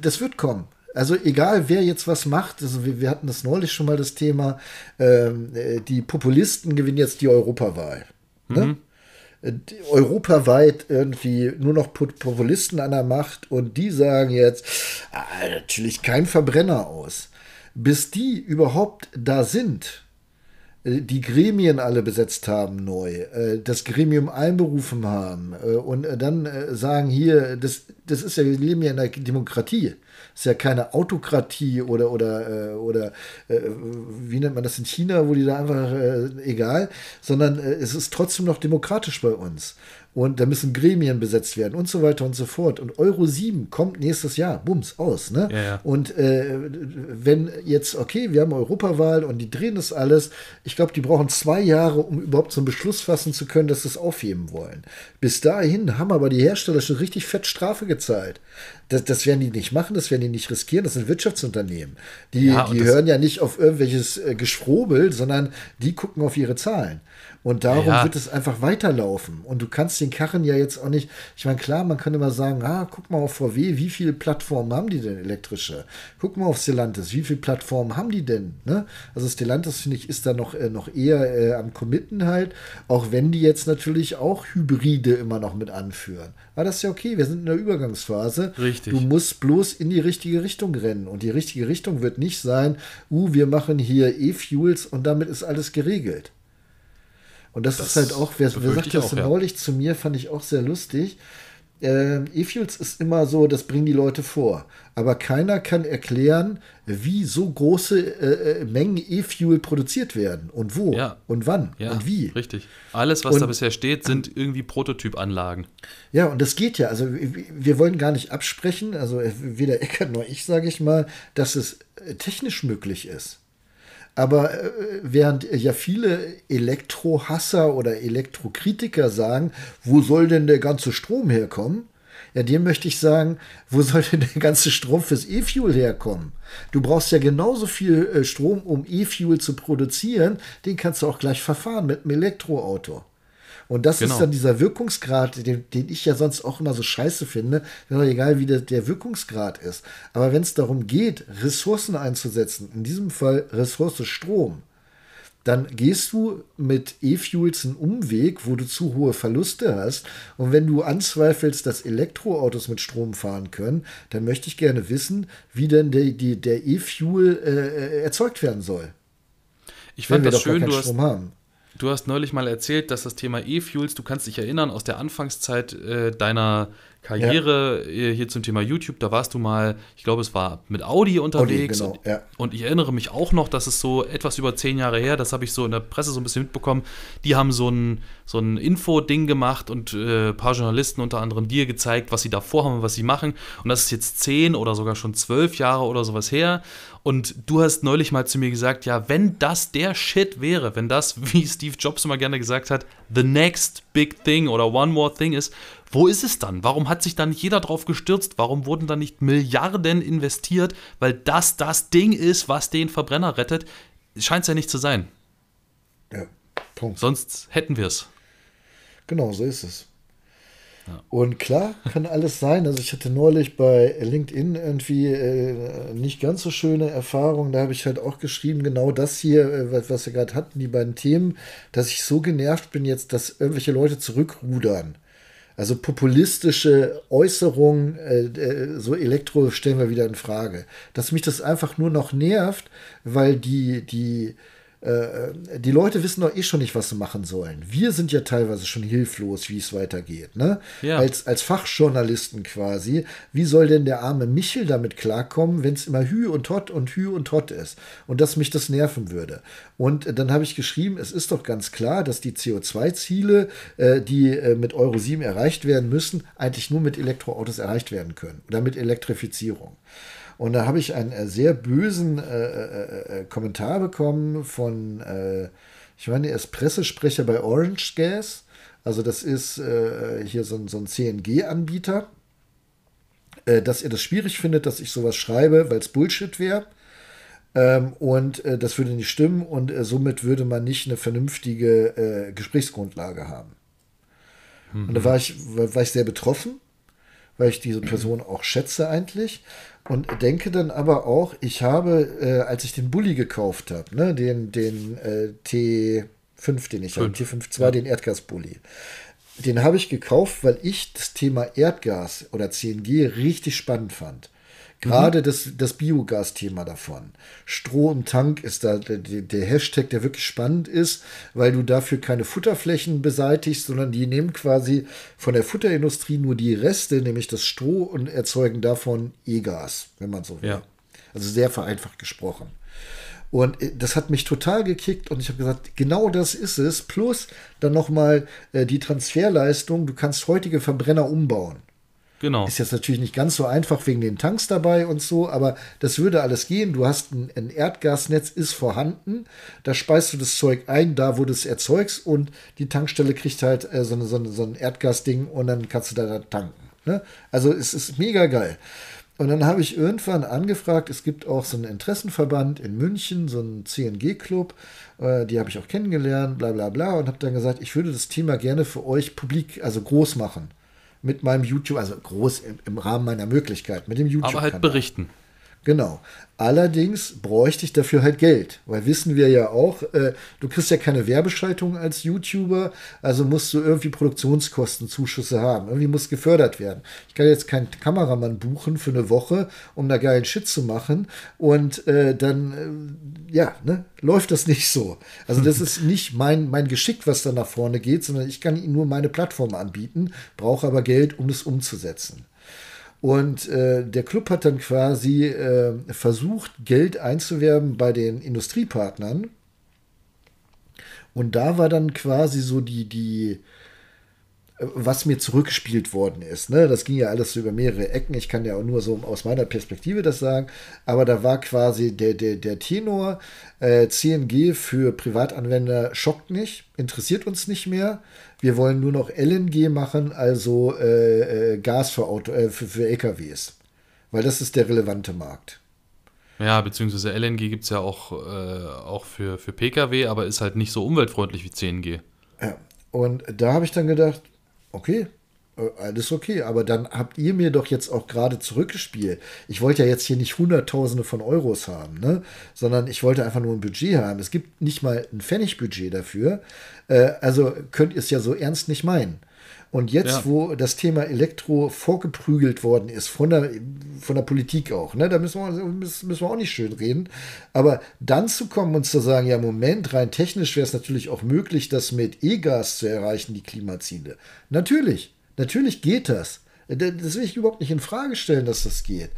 S1: das wird kommen. Also egal, wer jetzt was macht, also wir, wir hatten das neulich schon mal das Thema, ähm, äh, die Populisten gewinnen jetzt die Europawahl. Ne? Mhm. Äh, europaweit irgendwie nur noch Populisten an der Macht und die sagen jetzt, ah, natürlich kein Verbrenner aus. Bis die überhaupt da sind, äh, die Gremien alle besetzt haben neu, das Gremium einberufen haben und dann sagen hier, das, das ist ja, wir leben ja in der Demokratie ist ja keine Autokratie oder, oder, äh, oder äh, wie nennt man das in China, wo die da einfach, äh, egal, sondern äh, es ist trotzdem noch demokratisch bei uns und da müssen Gremien besetzt werden und so weiter und so fort. Und Euro 7 kommt nächstes Jahr, bums, aus. Ne? Ja, ja. Und äh, wenn jetzt, okay, wir haben Europawahl und die drehen das alles, ich glaube, die brauchen zwei Jahre, um überhaupt so einen Beschluss fassen zu können, dass sie es aufheben wollen. Bis dahin haben aber die Hersteller schon richtig fett Strafe gezahlt. Das, das werden die nicht machen, das werden die nicht riskieren, das sind Wirtschaftsunternehmen. Die, ja, die hören ja nicht auf irgendwelches äh, Geschrobel, sondern die gucken auf ihre Zahlen. Und darum ja. wird es einfach weiterlaufen. Und du kannst den Karren ja jetzt auch nicht. Ich meine, klar, man könnte mal sagen, ah, guck mal auf VW, wie viele Plattformen haben die denn elektrische? Guck mal auf Stellantis, wie viele Plattformen haben die denn? Ne? Also Stellantis, finde ich, ist da noch, äh, noch eher äh, am Committen halt, auch wenn die jetzt natürlich auch Hybride immer noch mit anführen. Aber das ist ja okay, wir sind in der Übergangsphase. Richtig. Du musst bloß in die richtige Richtung rennen. Und die richtige Richtung wird nicht sein, uh, wir machen hier E-Fuels und damit ist alles geregelt. Und das, das ist halt auch, wer, wer sagt das auch, neulich ja. zu mir, fand ich auch sehr lustig. Äh, E-Fuels ist immer so, das bringen die Leute vor. Aber keiner kann erklären, wie so große äh, äh Mengen E-Fuel produziert werden und wo ja. und wann
S2: ja, und wie. Richtig. Alles, was und, da bisher steht, sind irgendwie Prototypanlagen.
S1: Ja, und das geht ja. Also wir wollen gar nicht absprechen, also äh, weder Eckert noch ich, sage ich mal, dass es äh, technisch möglich ist. Aber äh, während ja viele Elektrohasser oder Elektrokritiker sagen, wo soll denn der ganze Strom herkommen? Ja, dem möchte ich sagen, wo soll denn der ganze Strom fürs E-Fuel herkommen? Du brauchst ja genauso viel äh, Strom, um E-Fuel zu produzieren. Den kannst du auch gleich verfahren mit einem Elektroauto. Und das genau. ist dann dieser Wirkungsgrad, den, den, ich ja sonst auch immer so scheiße finde, egal wie der, der Wirkungsgrad ist. Aber wenn es darum geht, Ressourcen einzusetzen, in diesem Fall Ressource Strom, dann gehst du mit E-Fuels einen Umweg, wo du zu hohe Verluste hast. Und wenn du anzweifelst, dass Elektroautos mit Strom fahren können, dann möchte ich gerne wissen, wie denn der, der, der E-Fuel äh, äh, erzeugt werden soll. Ich fand das schön, du hast, haben.
S2: Du hast neulich mal erzählt, dass das Thema E-Fuels, du kannst dich erinnern, aus der Anfangszeit äh, deiner Karriere ja. Äh, hier zum Thema YouTube, da warst du mal, ich glaube, es war mit Audi unterwegs. Audi, genau, ja. Und ich erinnere mich auch noch, dass es so etwas über zehn Jahre her, das habe ich so in der Presse so ein bisschen mitbekommen, die haben so ein, so ein Info-Ding gemacht und äh, ein paar Journalisten unter anderem dir gezeigt, was sie da vorhaben, was sie machen. Und das ist jetzt zehn oder sogar schon zwölf Jahre oder sowas her. Und du hast neulich mal zu mir gesagt, ja, wenn das der Shit wäre, wenn das, wie Steve Jobs immer gerne gesagt hat, the next big thing oder one more thing ist, wo ist es dann? Warum hat sich da nicht jeder drauf gestürzt? Warum wurden da nicht Milliarden investiert? Weil das das Ding ist, was den Verbrenner rettet. Scheint es ja nicht zu sein. Ja, Punkt. Sonst hätten wir es.
S1: Genau, so ist es. Und klar, kann alles sein. Also ich hatte neulich bei LinkedIn irgendwie äh, nicht ganz so schöne Erfahrungen. Da habe ich halt auch geschrieben, genau das hier, äh, was wir gerade hatten, die beiden Themen, dass ich so genervt bin jetzt, dass irgendwelche Leute zurückrudern. Also populistische Äußerungen, äh, äh so Elektro stellen wir wieder in Frage. Dass mich das einfach nur noch nervt, weil die, die, äh, äh, die Leute wissen doch eh schon nicht, was sie machen sollen. Wir sind ja teilweise schon hilflos, wie es weitergeht. Ne? Ja. Als, als Fachjournalisten quasi. Wie soll denn der arme Michel damit klarkommen, wenn es immer Hü und Hot und Hü und Hot ist? Und dass mich das nerven würde. Und äh, dann habe ich geschrieben, es ist doch ganz klar, dass die CO2-Ziele, äh, die mit Euro 7 erreicht werden müssen, eigentlich nur mit Elektroautos erreicht werden können. Oder mit Elektrifizierung. Und da habe ich einen äh, sehr bösen äh, äh, äh, Kommentar bekommen von, äh, ich meine, er ist Pressesprecher bei Orange Gas. Also das ist hier so, so ein CNG-Anbieter, dass er das schwierig findet, dass ich sowas schreibe, weil es Bullshit wäre. Ähm, und äh, das würde nicht stimmen und äh, somit würde man nicht eine vernünftige äh, Gesprächsgrundlage haben. Mhm. Und da mhm. war ich, war, war, ich sehr betroffen weil ich diese Person auch schätze eigentlich. Und denke dann aber auch, ich habe, äh, als ich den Bulli gekauft habe, ne, den, den äh, T5, den ich habe, T5-2, ja. den Erdgasbulli, den habe ich gekauft, weil ich das Thema Erdgas oder CNG richtig spannend fand. Gerade mhm. das, das Biogas-Thema davon. Stroh im Tank ist da der, der, Hashtag, der wirklich spannend ist, weil du dafür keine Futterflächen beseitigst, sondern die nehmen quasi von der Futterindustrie nur die Reste, nämlich das Stroh, und erzeugen davon E-Gas, wenn man so will. Ja. Also sehr vereinfacht gesprochen. Und äh, das hat mich total gekickt und ich habe gesagt, genau das ist es. Plus dann nochmal äh, die Transferleistung, du kannst heutige Verbrenner umbauen. Genau. Ist jetzt natürlich nicht ganz so einfach wegen den Tanks dabei und so, aber das würde alles gehen. Du hast ein, ein Erdgasnetz, ist vorhanden. Da speist du das Zeug ein, da wo du es erzeugst und die Tankstelle kriegt halt äh, so, eine, so, eine, so ein Erdgasding und dann kannst du da tanken. Ne? Also es ist mega geil. Und dann habe ich irgendwann angefragt, es gibt auch so einen Interessenverband in München, so einen CNG-Club, äh, die habe ich auch kennengelernt, bla bla bla, und habe dann gesagt, ich würde das Thema gerne für euch publik, also groß machen mit meinem YouTube, also groß im, im Rahmen meiner Möglichkeit, mit dem YouTube. -Kanal. Aber halt berichten. Genau. Allerdings bräuchte ich dafür halt Geld, weil wissen wir ja auch, äh, du kriegst ja keine Werbeschaltung als YouTuber, also musst du irgendwie Produktionskostenzuschüsse haben. Irgendwie muss gefördert werden. Ich kann jetzt keinen Kameramann buchen für eine Woche, um da geilen Shit zu machen und äh, dann, äh, ja, ne, läuft das nicht so. Also das ist nicht mein, mein Geschick, was da nach vorne geht, sondern ich kann ihnen nur meine Plattform anbieten, brauche aber Geld, um das umzusetzen. Und äh, der Club hat dann quasi äh, versucht, Geld einzuwerben bei den Industriepartnern. Und da war dann quasi so die, die was mir zurückgespielt worden ist. Ne? Das ging ja alles über mehrere Ecken. Ich kann ja auch nur so aus meiner Perspektive das sagen. Aber da war quasi der, der, der Tenor, äh, CNG für Privatanwender schockt nicht, interessiert uns nicht mehr. Wir wollen nur noch LNG machen, also äh, äh, Gas für, Auto, äh, für, für LKWs. Weil das ist der relevante Markt.
S2: Ja, beziehungsweise LNG gibt es ja auch, äh, auch für, für Pkw, aber ist halt nicht so umweltfreundlich wie CNG.
S1: Ja. Und da habe ich dann gedacht, okay, äh, alles okay, aber dann habt ihr mir doch jetzt auch gerade zurückgespielt. Ich wollte ja jetzt hier nicht Hunderttausende von Euros haben, ne? sondern ich wollte einfach nur ein Budget haben. Es gibt nicht mal ein Pfennigbudget dafür. Äh, also könnt ihr es ja so ernst nicht meinen. Und jetzt, ja. wo das Thema Elektro vorgeprügelt worden ist, von der, von der Politik auch, ne, da müssen wir, müssen wir auch nicht schön reden, aber dann zu kommen und zu sagen, ja, Moment, rein technisch wäre es natürlich auch möglich, das mit E-Gas zu erreichen, die Klimaziele. Natürlich, natürlich geht das. Äh, das will ich überhaupt nicht in Frage stellen, dass das geht.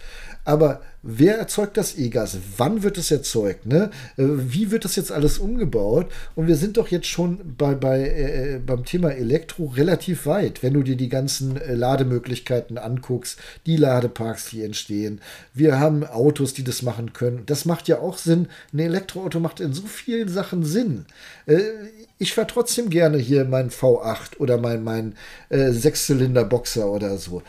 S1: Aber wer erzeugt das E-Gas? Wann wird es erzeugt? Ne? Äh, wie wird das jetzt alles umgebaut? Und wir sind doch jetzt schon bei, bei, äh, beim Thema Elektro relativ weit, wenn du dir die ganzen äh, Lademöglichkeiten anguckst, die Ladeparks, die entstehen. Wir haben Autos, die das machen können. Das macht ja auch Sinn. Ein Elektroauto macht in so vielen Sachen Sinn. Äh, ich fahre trotzdem gerne hier meinen V8 oder meinen mein, mein äh, Sechszylinder-Boxer oder so.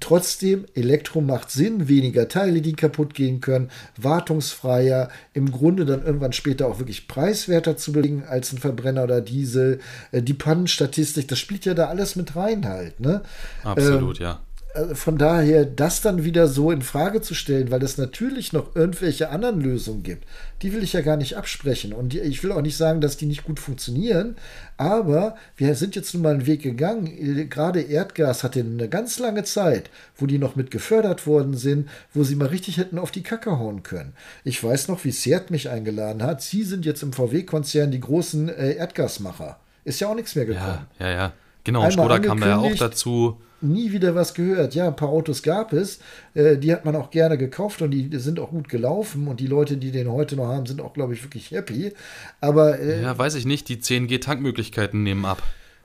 S1: trotzdem, Elektro macht Sinn, weniger Teile, die die kaputt gehen können, wartungsfreier, im Grunde dann irgendwann später auch wirklich preiswerter zu belegen als ein Verbrenner oder Diesel. Äh, die Pannenstatistik, das spielt ja da alles mit rein halt. Ne? Absolut, ähm, ja. Also von daher, das dann wieder so in Frage zu stellen, weil es natürlich noch irgendwelche anderen Lösungen gibt, die will ich ja gar nicht absprechen. Und ich will auch nicht sagen, dass die nicht gut funktionieren, aber wir sind jetzt nun mal einen Weg gegangen. Äh, gerade Erdgas hatte eine ganz lange Zeit, wo die noch mit gefördert worden sind, wo sie mal richtig hätten auf die Kacke hauen können. Ich weiß noch, wie Seat mich eingeladen hat. Sie sind jetzt im VW-Konzern die großen äh, Erdgasmacher. Ist ja auch nichts mehr gekommen. Ja, ja, ja. Genau, Einmal Skoda kam da ja auch dazu nie wieder was gehört. Ja, ein paar Autos gab es, äh, die hat man auch gerne gekauft und die sind auch gut gelaufen und die Leute, die den heute noch haben, sind auch, glaube ich, wirklich happy. Aber äh,
S2: ja, weiß ich nicht, die 10G-Tankmöglichkeiten nehmen ab.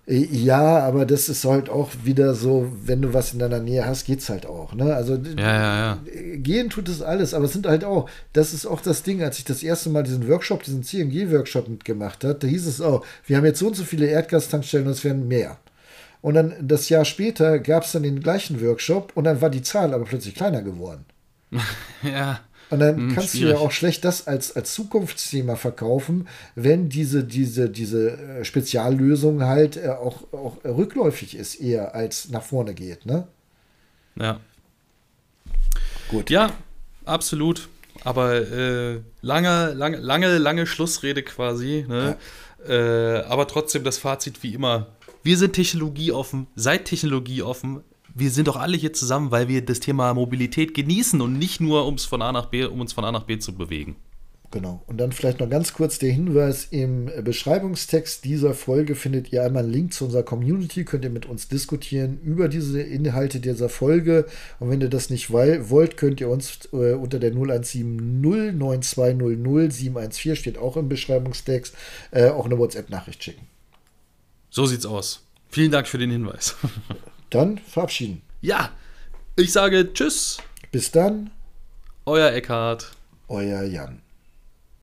S1: Äh, ja, aber das ist halt auch wieder so, wenn du was in deiner Nähe hast, geht's halt auch. Ne? Also ja, ja, ja. Äh, gehen tut es alles, aber es sind halt auch, das ist auch das Ding, als ich das erste Mal diesen Workshop, diesen CMG-Workshop mitgemacht habe, da hieß es auch, oh, wir haben jetzt so und so viele Erdgastankstellen und es werden mehr. Und dann das Jahr später gab es dann den gleichen Workshop und dann war die Zahl aber plötzlich kleiner geworden. ja. Und dann hm, kannst schwierig. du ja auch schlecht das als, als Zukunftsthema verkaufen, wenn diese, diese, diese äh, Speziallösung halt äh, auch, auch rückläufig ist, eher als nach vorne geht, ne?
S2: Ja. Gut. Ja, absolut. Aber äh, lange, lange, lange, lange Schlussrede quasi, ne? Ja. Äh, aber trotzdem das Fazit wie immer, wir sind technologieoffen, seid technologieoffen. Wir sind doch alle hier zusammen, weil wir das Thema Mobilität genießen und nicht nur, um's von A nach B, um uns von A nach B zu bewegen.
S1: Genau. Und dann vielleicht noch ganz kurz der Hinweis: Im äh, Beschreibungstext dieser Folge findet ihr einmal einen Link zu unserer Community. Könnt ihr mit uns diskutieren über diese Inhalte dieser Folge. Und wenn ihr das nicht wollt, könnt ihr uns äh, unter der 0170 9200 714 steht auch im Beschreibungstext äh, auch eine WhatsApp-Nachricht schicken.
S2: So sieht's aus. Vielen
S1: Dank für den Hinweis. Dann verabschieden. Ja, ich sage Tschüss. Bis dann. Euer Eckhart. Euer Jan.